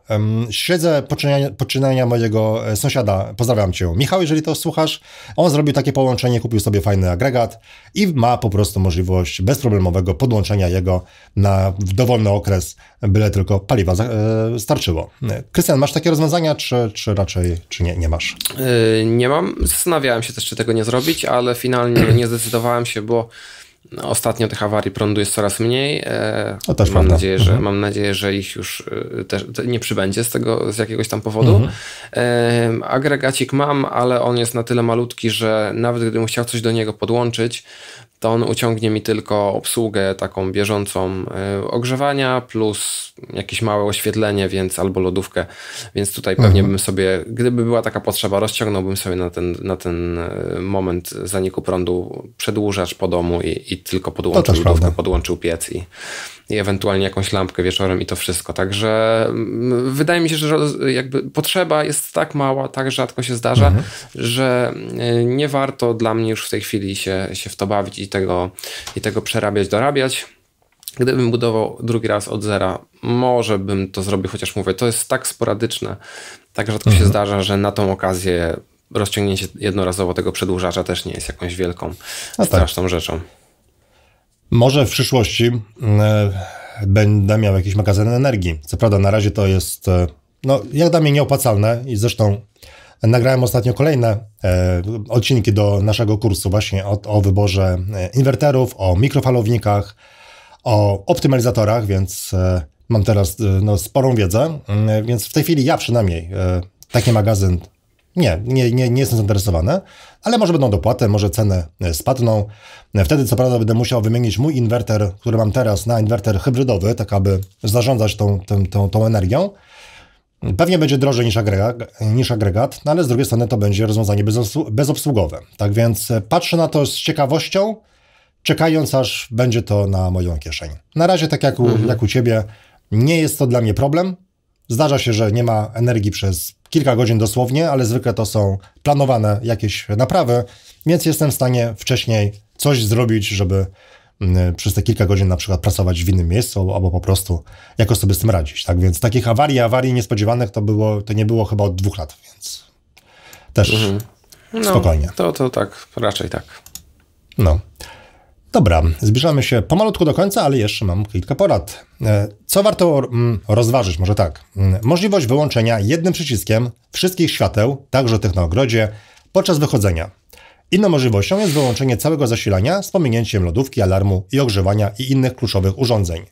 Śledzę poczynania, poczynania mojego sąsiada, pozdrawiam cię, Michał, jeżeli to słuchasz, on zrobił takie połączenie, kupił sobie fajny agregat i ma po prostu możliwość bezproblemowego podłączenia jego na dowolny okres, byle tylko paliwa e, starczyło. Krystian, masz takie rozwiązania, czy, czy raczej czy nie, nie masz? Yy, nie mam. Zastanawiałem się też, czy tego nie zrobić, ale finalnie nie zdecydowałem się, bo Ostatnio tych awarii prądu jest coraz mniej. E, mam, nadzieję, że, mhm. mam nadzieję, że ich już e, też nie przybędzie z tego z jakiegoś tam powodu. Mhm. Agregacik mam, ale on jest na tyle malutki, że nawet gdybym chciał coś do niego podłączyć, to on uciągnie mi tylko obsługę taką bieżącą e, ogrzewania plus jakieś małe oświetlenie, więc albo lodówkę. Więc tutaj pewnie mhm. bym sobie, gdyby była taka potrzeba, rozciągnąłbym sobie na ten, na ten e, moment zaniku prądu przedłużacz po domu i, i tylko podłączył lodówkę, prawda. podłączył piec i, i ewentualnie jakąś lampkę wieczorem i to wszystko. Także mm, wydaje mi się, że jakby potrzeba jest tak mała, tak rzadko się zdarza, mhm. że y, nie warto dla mnie już w tej chwili się, się w to bawić i tego, i tego przerabiać, dorabiać. Gdybym budował drugi raz od zera, może bym to zrobił, chociaż mówię, to jest tak sporadyczne, tak rzadko mhm. się zdarza, że na tą okazję rozciągnięcie jednorazowo tego przedłużacza też nie jest jakąś wielką, no tak. straszną tak. rzeczą. Może w przyszłości mm, e, będę miał jakiś magazyn energii. Co prawda na razie to jest, e, no jak dla mnie nieopłacalne i zresztą nagrałem ostatnio kolejne e, odcinki do naszego kursu właśnie o, o wyborze inwerterów, o mikrofalownikach, o optymalizatorach, więc mam teraz no, sporą wiedzę, mm, więc w tej chwili ja przynajmniej taki magazyn nie, nie, nie, nie jestem zainteresowany ale może będą dopłaty, może ceny e, spadną. E, wtedy co prawda będę musiał wymienić mój inwerter, który mam teraz, na inwerter hybrydowy, tak aby zarządzać tą, tą, tą, tą energią. Pewnie będzie drożej niż agregat, niż agregat, no ale z drugiej strony to będzie rozwiązanie bezobsługowe. Tak więc e, patrzę na to z ciekawością, czekając aż będzie to na moją kieszeń. Na razie, tak jak u, mhm. jak u ciebie, nie jest to dla mnie problem. Zdarza się, że nie ma energii przez kilka godzin dosłownie, ale zwykle to są planowane jakieś naprawy, więc jestem w stanie wcześniej coś zrobić, żeby mm, przez te kilka godzin na przykład pracować w innym miejscu, albo po prostu jakoś sobie z tym radzić. Tak więc takich awarii, awarii niespodziewanych to, było, to nie było chyba od dwóch lat, więc też mhm. no, spokojnie. To, to tak, raczej tak. No. Dobra, zbliżamy się pomalutku do końca, ale jeszcze mam kilka porad. E, co warto mm, rozważyć? Może tak. Mm, możliwość wyłączenia jednym przyciskiem wszystkich świateł, także tych na ogrodzie, podczas wychodzenia. Inną możliwością jest wyłączenie całego zasilania z pominięciem lodówki, alarmu i ogrzewania i innych kluczowych urządzeń.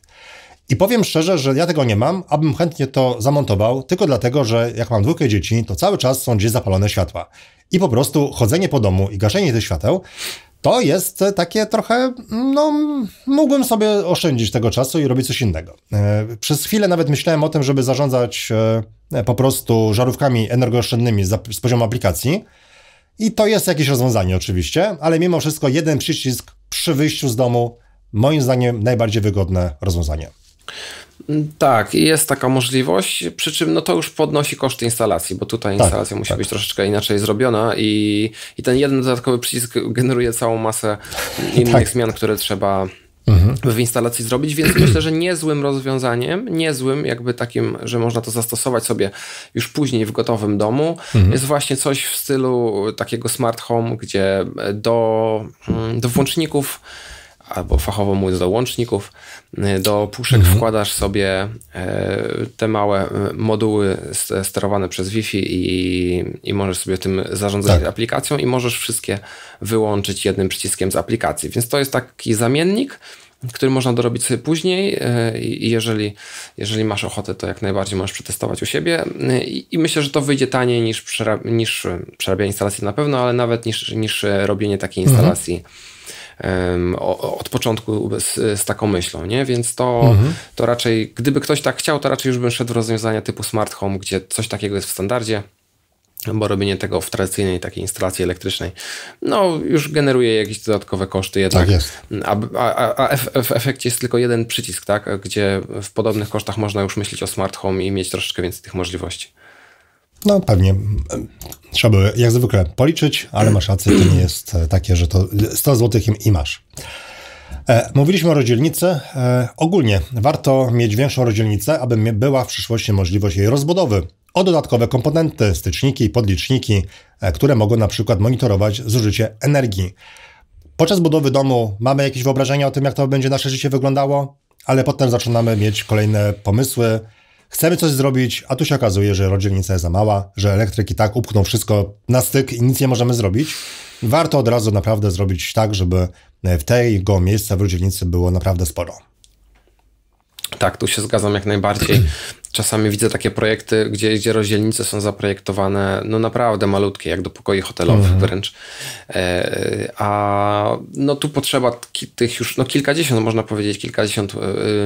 I powiem szczerze, że ja tego nie mam, abym chętnie to zamontował, tylko dlatego, że jak mam dwójkę dzieci, to cały czas są gdzieś zapalone światła. I po prostu chodzenie po domu i gaszenie tych świateł to jest takie trochę, no, mógłbym sobie oszczędzić tego czasu i robić coś innego. E, przez chwilę nawet myślałem o tym, żeby zarządzać e, po prostu żarówkami energooszczędnymi z poziomu aplikacji. I to jest jakieś rozwiązanie oczywiście, ale mimo wszystko jeden przycisk przy wyjściu z domu, moim zdaniem najbardziej wygodne rozwiązanie. Mm, tak, jest taka możliwość, przy czym no to już podnosi koszty instalacji, bo tutaj tak, instalacja musi tak. być troszeczkę inaczej zrobiona i, i ten jeden dodatkowy przycisk generuje całą masę innych tak. zmian, które trzeba mhm. w instalacji zrobić, więc myślę, że niezłym rozwiązaniem, niezłym jakby takim, że można to zastosować sobie już później w gotowym domu, mhm. jest właśnie coś w stylu takiego smart home, gdzie do, mm, do włączników albo fachowo mówiąc do łączników. Y, do puszek mhm. wkładasz sobie e, te małe e, moduły sterowane przez Wi-Fi i, i możesz sobie tym zarządzać tak. aplikacją i możesz wszystkie wyłączyć jednym przyciskiem z aplikacji. Więc to jest taki zamiennik, który można dorobić sobie później e, i jeżeli, jeżeli masz ochotę, to jak najbardziej możesz przetestować u siebie y, i, i myślę, że to wyjdzie taniej niż, przera niż przerabianie instalacji na pewno, ale nawet niż, niż robienie takiej mhm. instalacji mhm od początku z, z, taką myślą, nie? Więc to, mhm. to raczej, gdyby ktoś tak chciał, to raczej już bym szedł w rozwiązania typu smart home, gdzie coś takiego jest w standardzie bo robienie tego w tradycyjnej takiej instalacji elektrycznej, no już generuje jakieś dodatkowe koszty jednak. Tak jest. A, a, a w, w efekcie jest tylko jeden przycisk, tak? Gdzie w podobnych kosztach można już myśleć o smart home i mieć troszeczkę więcej tych możliwości. No pewnie. Trzeba by jak zwykle policzyć, ale masz rację, to nie jest e, takie, że to 100 zł i masz. E, mówiliśmy o rozdzielnicy. E, ogólnie warto mieć większą rozdzielnicę, aby była w przyszłości możliwość jej rozbudowy o dodatkowe komponenty, styczniki i podliczniki, które mogą na przykład monitorować zużycie energii. Podczas budowy domu mamy jakieś wyobrażenia o tym, jak to będzie nasze życie wyglądało, ale potem zaczynamy mieć kolejne pomysły, chcemy coś zrobić, a tu się okazuje, że rodzielnica jest za mała, że elektryki tak upchną wszystko na styk i nic nie możemy zrobić. Warto od razu naprawdę zrobić tak, żeby e, w tego miejsca w rodzielnicy było naprawdę sporo. Tak, tu się zgadzam jak najbardziej. Czasami widzę takie projekty, gdzie, gdzie rozdzielnice są zaprojektowane no naprawdę malutkie, jak do pokoi hotelowych mhm. wręcz. E, a no tu potrzeba tych już no kilkadziesiąt, można powiedzieć, kilkadziesiąt e,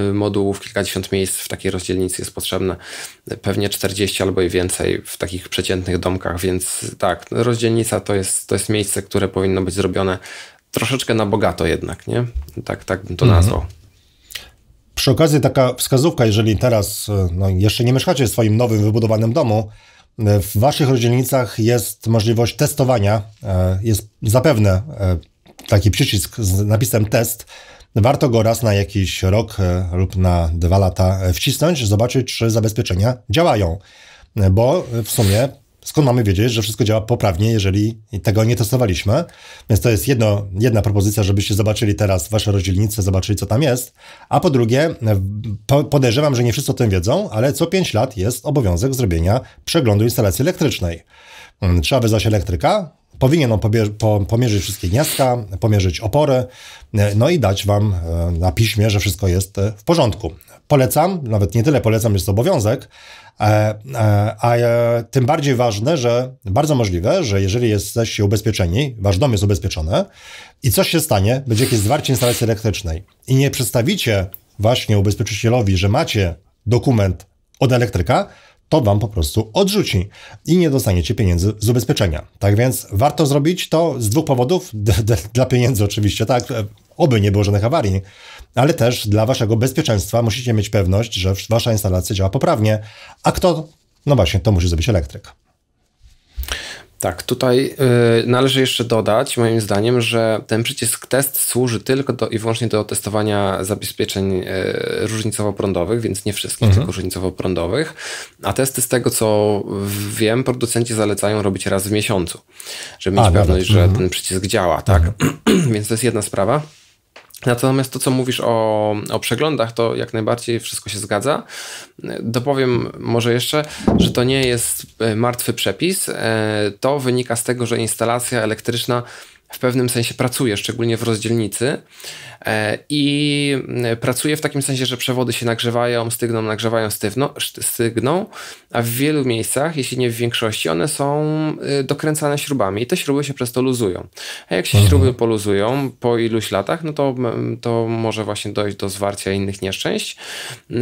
e, modułów, kilkadziesiąt miejsc w takiej rozdzielnicy jest potrzebne. Pewnie 40 albo i więcej w takich przeciętnych domkach, więc tak, rozdzielnica to jest, to jest miejsce, które powinno być zrobione troszeczkę na bogato jednak, nie? Tak, tak bym to mhm. nazwał. Przy okazji taka wskazówka, jeżeli teraz e, no, jeszcze nie mieszkacie w swoim nowym, wybudowanym domu, e, w waszych rozdzielnicach jest możliwość testowania, e, jest zapewne taki przycisk z napisem test, warto go raz na jakiś rok lub na dwa lata wcisnąć, zobaczyć, czy zabezpieczenia działają. Bo w sumie skąd mamy wiedzieć, że wszystko działa poprawnie, jeżeli tego nie testowaliśmy? Więc to jest jedno, jedna propozycja, żebyście zobaczyli teraz wasze rozdzielnice, zobaczyli co tam jest. A po drugie, po, podejrzewam, że nie wszyscy o tym wiedzą, ale co 5 lat jest obowiązek zrobienia przeglądu instalacji elektrycznej. Hmm, trzeba wezwać elektryka, powinien on po, pomierzyć wszystkie gniazdka, pomierzyć opory, e, no i dać Wam e, na piśmie, że wszystko jest e, w porządku. Polecam, nawet nie tyle polecam, jest to obowiązek, E, e, a e, tym bardziej ważne, że bardzo możliwe, że jeżeli jesteście ubezpieczeni, wasz dom jest ubezpieczony i coś się stanie, będzie jakieś zwarcie instalacji elektrycznej i nie przedstawicie właśnie ubezpieczycielowi, że macie dokument od elektryka, to wam po prostu odrzuci i nie dostaniecie pieniędzy z ubezpieczenia. Tak więc warto zrobić to z dwóch powodów. D dla pieniędzy oczywiście, tak, oby nie było żadnych awarii, ale też dla waszego bezpieczeństwa musicie mieć pewność, że wasza instalacja działa poprawnie. A kto? No właśnie, to musi zrobić elektryk. Tak, tutaj y, należy jeszcze dodać, moim zdaniem, że ten przycisk test służy tylko do, i wyłącznie do testowania zabezpieczeń y, różnicowo-prądowych, więc nie wszystkich, mhm. tylko różnicowo-prądowych. A testy z tego, co wiem, producenci zalecają robić raz w miesiącu, żeby mieć A, pewność, nawet. że mhm. ten przycisk działa, tak? Mhm. więc to jest jedna sprawa. Natomiast to, co mówisz o, o przeglądach, to jak najbardziej wszystko się zgadza. Dopowiem może jeszcze, że to nie jest e, martwy przepis. E, to wynika z tego, że instalacja elektryczna w pewnym sensie pracuje, szczególnie w rozdzielnicy. E, I pracuje w takim sensie, że przewody się nagrzewają, stygną, nagrzewają, stywno, stygną, a w wielu miejscach, jeśli nie w większości, one są y, dokręcane śrubami i te śruby się przez to luzują. A jak się mhm. śruby poluzują po iluś latach, no to, to może właśnie dojść do zwarcia innych nieszczęść. Y,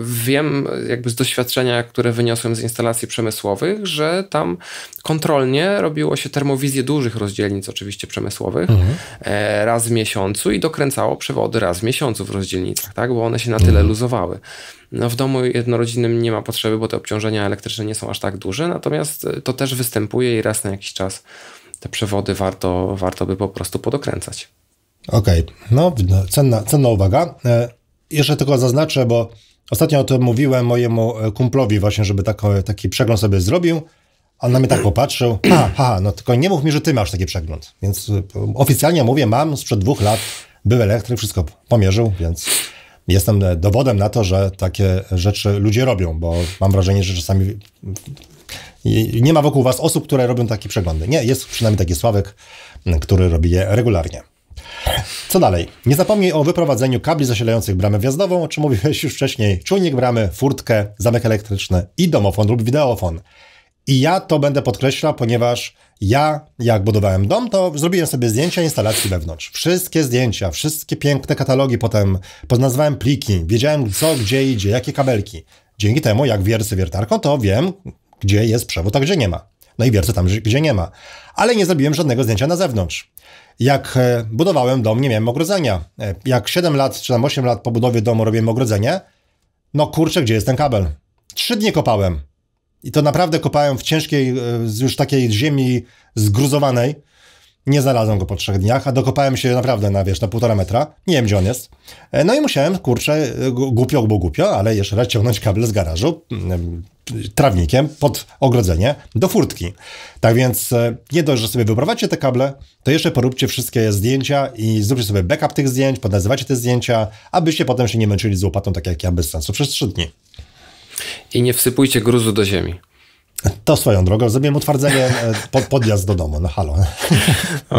wiem jakby z doświadczenia, które wyniosłem z instalacji przemysłowych, że tam kontrolnie robiło się termowizję dużych rozdzielnic oczywiście oczywiście przemysłowych, mhm. E, raz w miesiącu i dokręcało przewody raz w miesiącu w rozdzielnicach, tak? bo one się na tyle mhm. luzowały. No, w domu jednorodzinnym nie ma potrzeby, bo te obciążenia elektryczne nie są aż tak duże, natomiast e, to też występuje i raz na jakiś czas te przewody warto, warto by po prostu podokręcać. Okej, okay. no cenna, cenna uwaga. E, jeszcze tylko zaznaczę, bo ostatnio o tym mówiłem mojemu kumplowi właśnie, żeby taki, taki przegląd sobie zrobił. On na mnie tak popatrzył, ha, ha, no tylko nie mów mi, że ty masz taki przegląd. Więc y, oficjalnie mówię, mam sprzed dwóch lat, był elektryk, wszystko pomierzył, więc jestem e, dowodem na to, że takie rzeczy ludzie robią, bo mam wrażenie, że czasami y, y, nie ma wokół was osób, które robią takie przeglądy. Nie, jest przynajmniej taki Sławek, mm, który robi je regularnie. Co dalej? Nie zapomnij o wyprowadzeniu kabli zasilających bramę wjazdową, o czym mówiłeś już wcześniej. Czujnik bramy, furtkę, zamek elektryczny i domofon lub wideofon. I ja to będę podkreślał, ponieważ ja, jak budowałem dom, to zrobiłem sobie zdjęcia instalacji wewnątrz. Wszystkie zdjęcia, wszystkie piękne katalogi potem, poznazwałem pliki, wiedziałem co, gdzie idzie, jakie kabelki. Dzięki temu, jak wiercę wiertarką, to wiem, gdzie jest przewód, a gdzie nie ma. No i wiercę tam, gdzie nie ma. Ale nie zrobiłem żadnego zdjęcia na zewnątrz. Jak e, budowałem dom, nie miałem ogrodzenia. E, jak 7 lat czy tam 8 lat po budowie domu robiłem ogrodzenie, no kurczę, gdzie jest ten kabel? Trzy dni kopałem. I to naprawdę kopałem w ciężkiej, e, już takiej ziemi zgruzowanej. Nie znalazłem go po trzech dniach, a dokopałem się naprawdę na, wiesz, na półtora metra. Nie wiem, gdzie on jest. E, no i musiałem, kurczę, e, głupio, bo głupio, ale jeszcze raz ciągnąć kable z garażu mm, trawnikiem pod ogrodzenie do furtki. Tak więc nie dość, że sobie wyprowadźcie te kable, to jeszcze poróbcie wszystkie zdjęcia i zróbcie sobie backup tych zdjęć, podnazywacie te zdjęcia, abyście potem się nie męczyli z łopatą, tak jak ja, bez sensu przez trzy dni i nie wsypujcie gruzu do ziemi. To swoją drogą, zrobiłem utwardzenie e, pod, podjazd do domu, no halo. Miało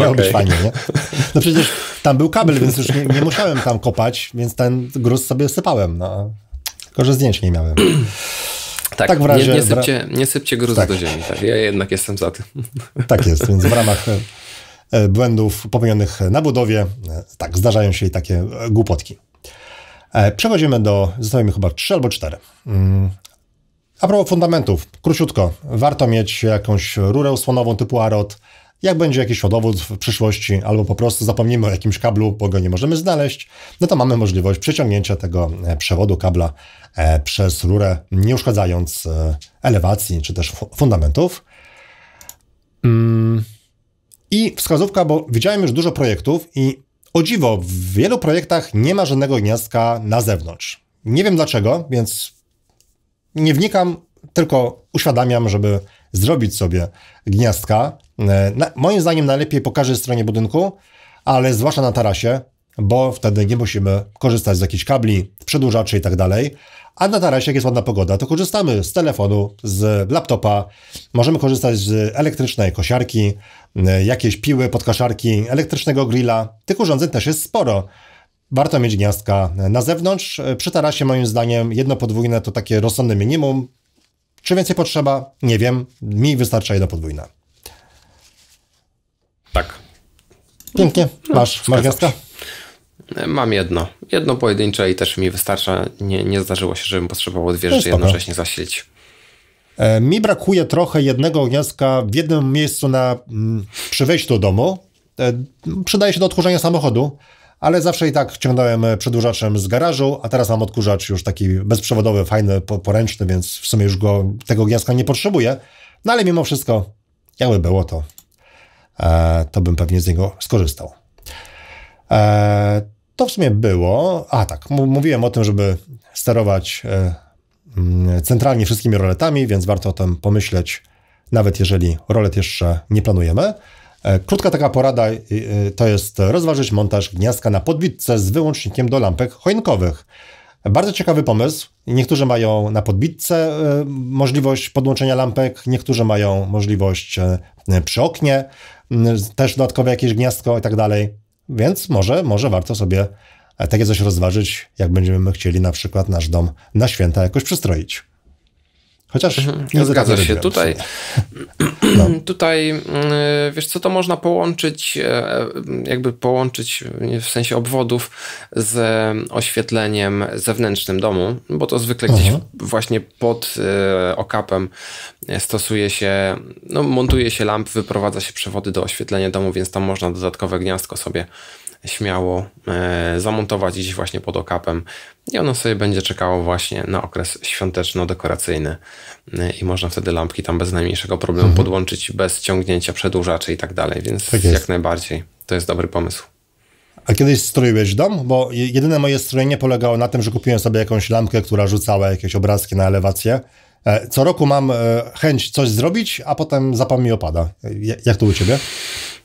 okay. być fajnie, nie? No przecież tam był kabel, więc już nie, nie musiałem tam kopać, więc ten gruz sobie sypałem, no. Tylko, że zdjęć nie miałem. Tak, tak w razie, nie, nie, sypcie, nie sypcie gruzu tak. do ziemi, tak. Ja jednak jestem za tym. Tak jest, więc w ramach e, e, błędów popełnionych na budowie, tak, zdarzają się i takie głupotki. E, przechodzimy do, zostawimy chyba trzy albo cztery. Mm. A propos fundamentów, króciutko, warto mieć jakąś rurę osłonową typu AROT. Jak będzie jakiś odowód w przyszłości, albo po prostu zapomnimy o jakimś kablu, bo go nie możemy znaleźć, no to mamy możliwość przeciągnięcia tego e, przewodu kabla e, przez rurę, nie uszkadzając elewacji czy też fundamentów. Mm. I wskazówka, bo widziałem już dużo projektów i o dziwo, w wielu projektach nie ma żadnego gniazdka na zewnątrz. Nie wiem dlaczego, więc nie wnikam, tylko uświadamiam, żeby zrobić sobie gniazdka. E, na, moim zdaniem najlepiej po każdej stronie budynku, ale zwłaszcza na tarasie, bo wtedy nie musimy korzystać z jakichś kabli, przedłużaczy i tak dalej. A na tarasie, jak jest ładna pogoda, to korzystamy z telefonu, z laptopa, możemy korzystać z elektrycznej kosiarki, y, jakiejś piły, podkaszarki, elektrycznego grilla. Tych urządzeń też jest sporo. Warto mieć gniazdka na zewnątrz. Przy tarasie, moim zdaniem, jedno podwójne to takie rozsądne minimum. Czy więcej potrzeba? Nie wiem. Mi wystarcza jedno podwójne. Tak. Pięknie. Masz, no, masz gniazdka? Mam jedno. Jedno pojedyncze i też mi wystarcza. Nie, nie zdarzyło się, żebym potrzebował dwie rzeczy jednocześnie zasilić. E, mi brakuje trochę jednego gniazdka w jednym miejscu na, mm, przy wejściu do domu. E, przydaje się do odkurzania samochodu, ale zawsze i tak ciągnąłem e, przedłużaczem z garażu, a teraz mam odkurzacz już taki bezprzewodowy, fajny, poręczny, więc w sumie już go, tego gniazdka nie potrzebuję. No ale mimo wszystko, jakby było to, to bym pewnie z niego skorzystał to w sumie było. A tak, mówiłem o tym, żeby sterować e, mm, centralnie wszystkimi roletami, więc warto o tym pomyśleć, nawet jeżeli rolet jeszcze nie planujemy. E, krótka taka porada to jest rozważyć montaż gniazdka na podbitce z wyłącznikiem do lampek choinkowych. Bardzo ciekawy pomysł. Niektórzy mają na podbitce e, możliwość podłączenia lampek, niektórzy mają możliwość przy oknie, mm, też dodatkowe jakieś gniazdko i tak dalej. Więc może, może warto sobie e, takie coś rozważyć, jak będziemy chcieli na przykład nasz dom na święta jakoś przystroić. Chociaż mhm. nie zgadza się. Tutaj, no. tutaj, y, wiesz co, to można połączyć, e, e, jakby połączyć w sensie obwodów z oświetleniem zewnętrznym domu, bo to zwykle gdzieś mhm. właśnie pod e, okapem stosuje się, no montuje się lamp, wyprowadza się przewody do oświetlenia domu, więc tam można dodatkowe gniazdko sobie śmiało e, zamontować gdzieś właśnie pod okapem i ono sobie będzie czekało właśnie na okres świąteczno-dekoracyjny e, i można wtedy lampki tam bez najmniejszego problemu mhm. podłączyć bez ciągnięcia przedłużaczy i tak dalej, więc tak jak najbardziej to jest dobry pomysł. A kiedyś stroiłeś dom? Bo jedyne moje strojenie polegało na tym, że kupiłem sobie jakąś lampkę, która rzucała jakieś obrazki na elewację. E, co roku mam chęć coś zrobić, a potem zapam mi opada. Jak to u ciebie?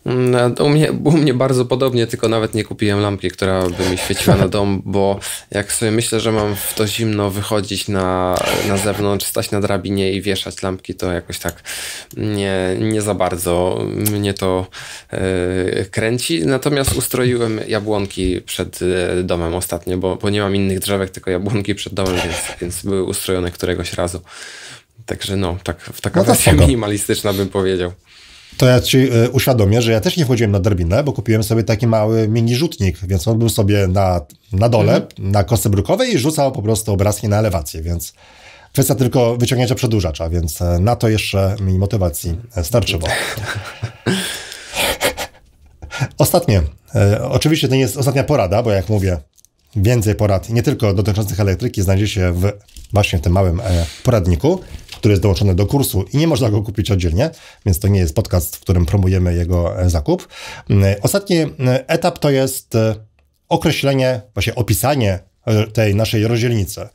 Mm, u mnie, u mnie bardzo podobnie, tylko nawet nie kupiłem lampki, która by mi świeciła na dom, bo jak sobie myślę, że mam w to zimno wychodzić na, na zewnątrz, stać na drabinie i wieszać lampki, to jakoś tak nie, nie za bardzo mnie to yy, kręci. Natomiast ustroiłem jabłonki przed e, domem ostatnio, bo, bo nie mam innych drzewek, tylko jabłonki przed domem, więc, więc były ustrojone któregoś razu. Także no, tak, taka no wersja minimalistyczna bym powiedział. To ja ci e, uświadomię, że ja też nie wchodziłem na drabinę, bo kupiłem sobie taki mały mini rzutnik, więc on był sobie na, na dole, mhm. na kostce brukowej i rzucał po prostu obrazki na elewację, więc kwestia tylko wyciągnięcia przedłużacza, więc e, na to jeszcze mi motywacji e, starczyło. Ostatnie. oczywiście to nie jest ostatnia porada, bo jak mówię, więcej porad, nie tylko dotyczących elektryki, znajdzie się w, właśnie w tym małym poradniku który jest dołączony do kursu i nie można go kupić oddzielnie, więc to nie jest podcast, w którym promujemy jego e, zakup. Mm, e, ostatni e, etap to jest określenie, właśnie opisanie tej naszej rozdzielnicy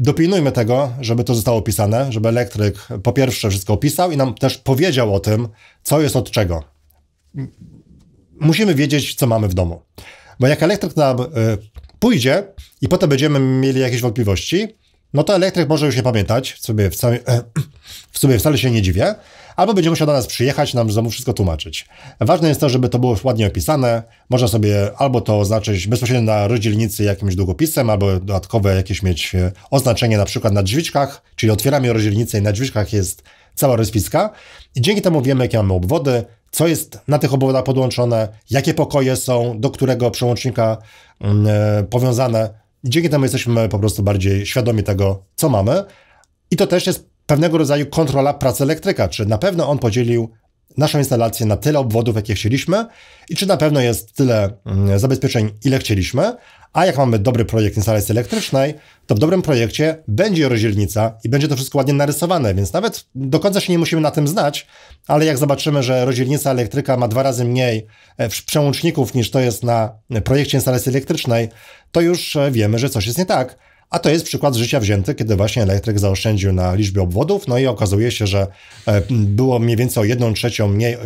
dopilnujmy tego, żeby to zostało opisane, żeby elektryk po pierwsze wszystko opisał i nam też powiedział o tym, co jest od czego. Musimy wiedzieć, co mamy w domu. Bo jak elektryk nam pójdzie i potem będziemy mieli jakieś wątpliwości, no to elektryk może już nie pamiętać, w sumie, wcale, e, w sumie wcale się nie dziwię, albo będzie musiał do nas przyjechać, nam znowu wszystko tłumaczyć. Ważne jest to, żeby to było ładnie opisane, można sobie albo to oznaczyć bezpośrednio na rozdzielnicy jakimś długopisem, albo dodatkowe jakieś mieć e, oznaczenie na przykład na drzwiczkach, czyli otwieramy rozdzielnicę i na drzwiczkach jest cała rozpiska i dzięki temu wiemy, jakie mamy obwody, co jest na tych obwodach podłączone, jakie pokoje są, do którego przełącznika mm, e, powiązane, i dzięki temu jesteśmy po prostu bardziej świadomi tego, co mamy. I to też jest pewnego rodzaju kontrola pracy elektryka, czy na pewno on podzielił naszą instalację na tyle obwodów, jakie chcieliśmy i czy na pewno jest tyle mm, zabezpieczeń, ile chcieliśmy. A jak mamy dobry projekt instalacji elektrycznej, to w dobrym projekcie będzie rozdzielnica i będzie to wszystko ładnie narysowane, więc nawet do końca się nie musimy na tym znać, ale jak zobaczymy, że rozdzielnica elektryka ma dwa razy mniej e, przełączników niż to jest na e, projekcie instalacji elektrycznej, to już e, wiemy, że coś jest nie tak. A to jest przykład z życia wzięty, kiedy właśnie elektryk zaoszczędził na liczbie obwodów, no i okazuje się, że e, było mniej więcej o jedną trzecią mniej e,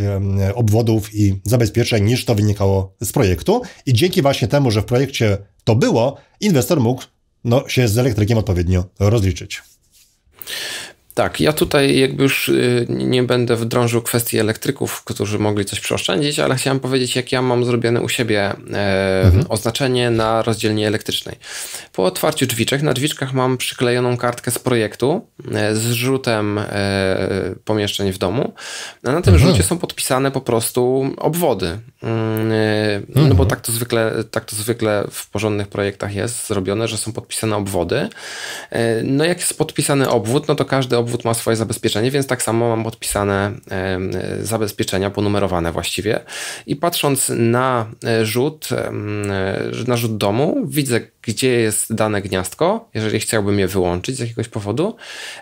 obwodów i zabezpieczeń niż to wynikało z projektu. I dzięki właśnie temu, że w projekcie to było, inwestor mógł no, się z elektrykiem odpowiednio rozliczyć. Tak, ja tutaj jakby już y, nie będę wdrążył kwestii elektryków, którzy mogli coś przeoszczędzić, ale chciałem powiedzieć, jak ja mam zrobione u siebie e, mhm. oznaczenie na rozdzielni elektrycznej. Po otwarciu drzwiczek, na drzwiczkach mam przyklejoną kartkę z projektu e, z rzutem e, pomieszczeń w domu. A na tym mhm. rzucie są podpisane po prostu obwody. Mm, no mhm. bo tak to, zwykle, tak to zwykle w porządnych projektach jest zrobione, że są podpisane obwody. No jak jest podpisany obwód, no to każdy obwód ma swoje zabezpieczenie, więc tak samo mam podpisane zabezpieczenia ponumerowane właściwie. I patrząc na e, rzut, e, na rzut domu, widzę, gdzie jest dane gniazdko, jeżeli chciałbym je wyłączyć z jakiegoś powodu.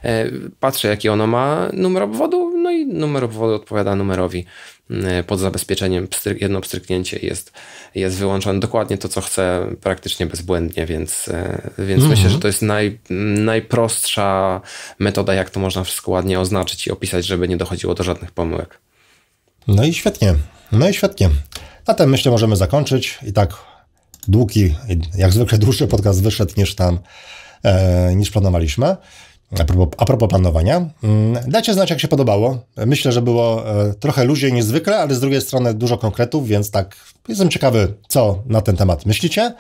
E, patrzę, jaki ono ma numer obwodu no i numer obwodu odpowiada numerowi y, pod zabezpieczeniem. Jedno pstryknięcie jest, jest wyłączone. Dokładnie to, co chcę, praktycznie bezbłędnie, więc, y, więc myślę, mhm. że to jest naj, najprostsza metoda, jak to można wszystko ładnie oznaczyć i opisać, żeby nie dochodziło do żadnych pomyłek. No i świetnie, no i świetnie. Na tym myślę możemy zakończyć i tak długi, jak zwykle dłuższy podcast wyszedł niż tam, e, niż planowaliśmy. A propos, a propos planowania, mm, dajcie znać, jak się podobało. Myślę, że było e, trochę luźniej niż zwykle, ale z drugiej strony dużo konkretów, więc tak, jestem ciekawy, co na ten temat myślicie.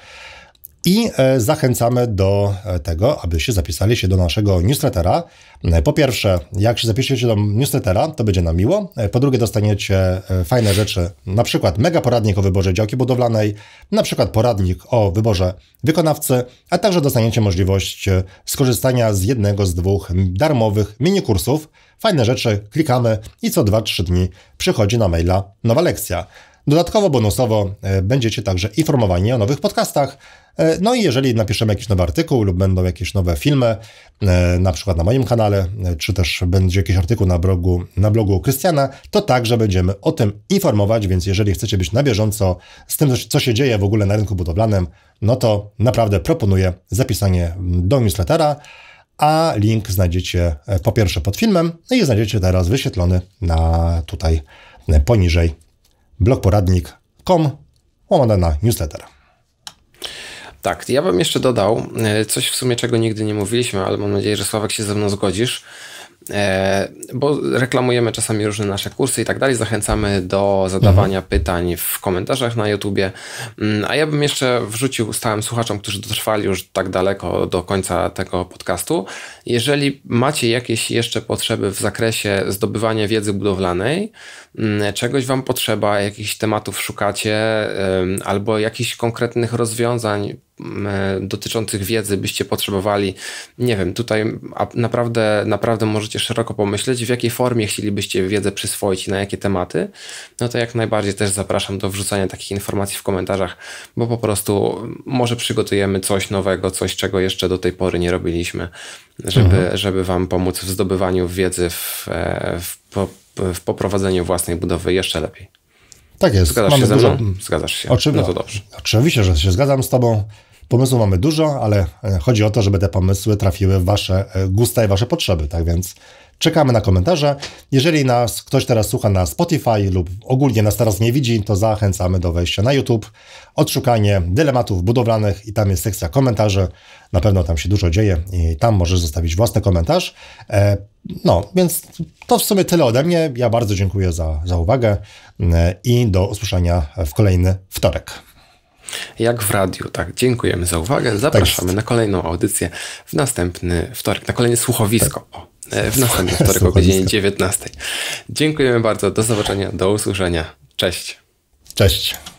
I e, zachęcamy do e, tego, abyście zapisali się do naszego newslettera. E, po pierwsze, jak się zapiszecie do newslettera, to będzie nam miło. Po drugie, dostaniecie fajne rzeczy, na przykład mega poradnik o wyborze działki budowlanej, na przykład poradnik o wyborze wykonawcy, a także dostaniecie możliwość skorzystania z jednego z dwóch darmowych mini kursów, Fajne rzeczy, klikamy i co 2-3 dni przychodzi na maila nowa lekcja. Dodatkowo, bonusowo będziecie także informowani o nowych podcastach, E, no i jeżeli napiszemy jakiś nowy artykuł lub będą jakieś nowe filmy, e, na przykład na moim kanale, e, czy też będzie jakiś artykuł na blogu, na blogu Krystiana, to także będziemy o tym informować, więc jeżeli chcecie być na bieżąco z tym, co się dzieje w ogóle na rynku budowlanym, no to naprawdę proponuję zapisanie do newslettera, a link znajdziecie po pierwsze pod filmem no i znajdziecie teraz wyświetlony na tutaj poniżej blogporadnik.com łamane na newsletter. Tak, ja bym jeszcze dodał e, coś w sumie, czego nigdy nie mówiliśmy, ale mam nadzieję, że Sławek się ze mną zgodzisz, e, bo reklamujemy czasami różne nasze kursy i tak dalej. Zachęcamy do zadawania mhm. pytań w komentarzach na YouTubie. Mm, a ja bym jeszcze wrzucił stałym słuchaczom, którzy dotrwali już tak daleko do końca tego podcastu. Jeżeli macie jakieś jeszcze potrzeby w zakresie zdobywania wiedzy budowlanej, mm, czegoś Wam potrzeba, jakichś tematów szukacie albo jakichś konkretnych rozwiązań, E, dotyczących wiedzy byście potrzebowali, nie wiem, tutaj naprawdę, naprawdę możecie szeroko pomyśleć, w jakiej formie chcielibyście wiedzę przyswoić i na jakie tematy, no to jak najbardziej też zapraszam do wrzucania takich informacji w komentarzach, bo po prostu może przygotujemy coś nowego, coś, czego jeszcze do tej pory nie robiliśmy, żeby, mhm. żeby Wam pomóc w zdobywaniu wiedzy, w, e, w, w poprowadzeniu własnej budowy jeszcze lepiej. Tak jest. Zgadzasz Mamy się dużo... Zgadzasz się. Oczywiście. No, no to dobrze. Oczywiście, że się zgadzam z Tobą pomysłów mamy dużo, ale e, chodzi o to, żeby te pomysły trafiły w wasze e, gusta i wasze potrzeby, tak więc czekamy na komentarze. Jeżeli nas ktoś teraz słucha na Spotify lub ogólnie nas teraz nie widzi, to zachęcamy do wejścia na YouTube, odszukanie dylematów budowlanych i tam jest sekcja komentarzy. Na pewno tam się dużo dzieje i tam możesz zostawić własny komentarz. E, no, więc to w sumie tyle ode mnie. Ja bardzo dziękuję za, za uwagę i do usłyszenia w kolejny wtorek jak w radiu. Tak, dziękujemy za uwagę. Zapraszamy tak na kolejną audycję w następny wtorek, na kolejne słuchowisko. Tak. E, w następny wtorek o godzinie 19. Dziękujemy bardzo. Do zobaczenia, do usłyszenia. Cześć. Cześć.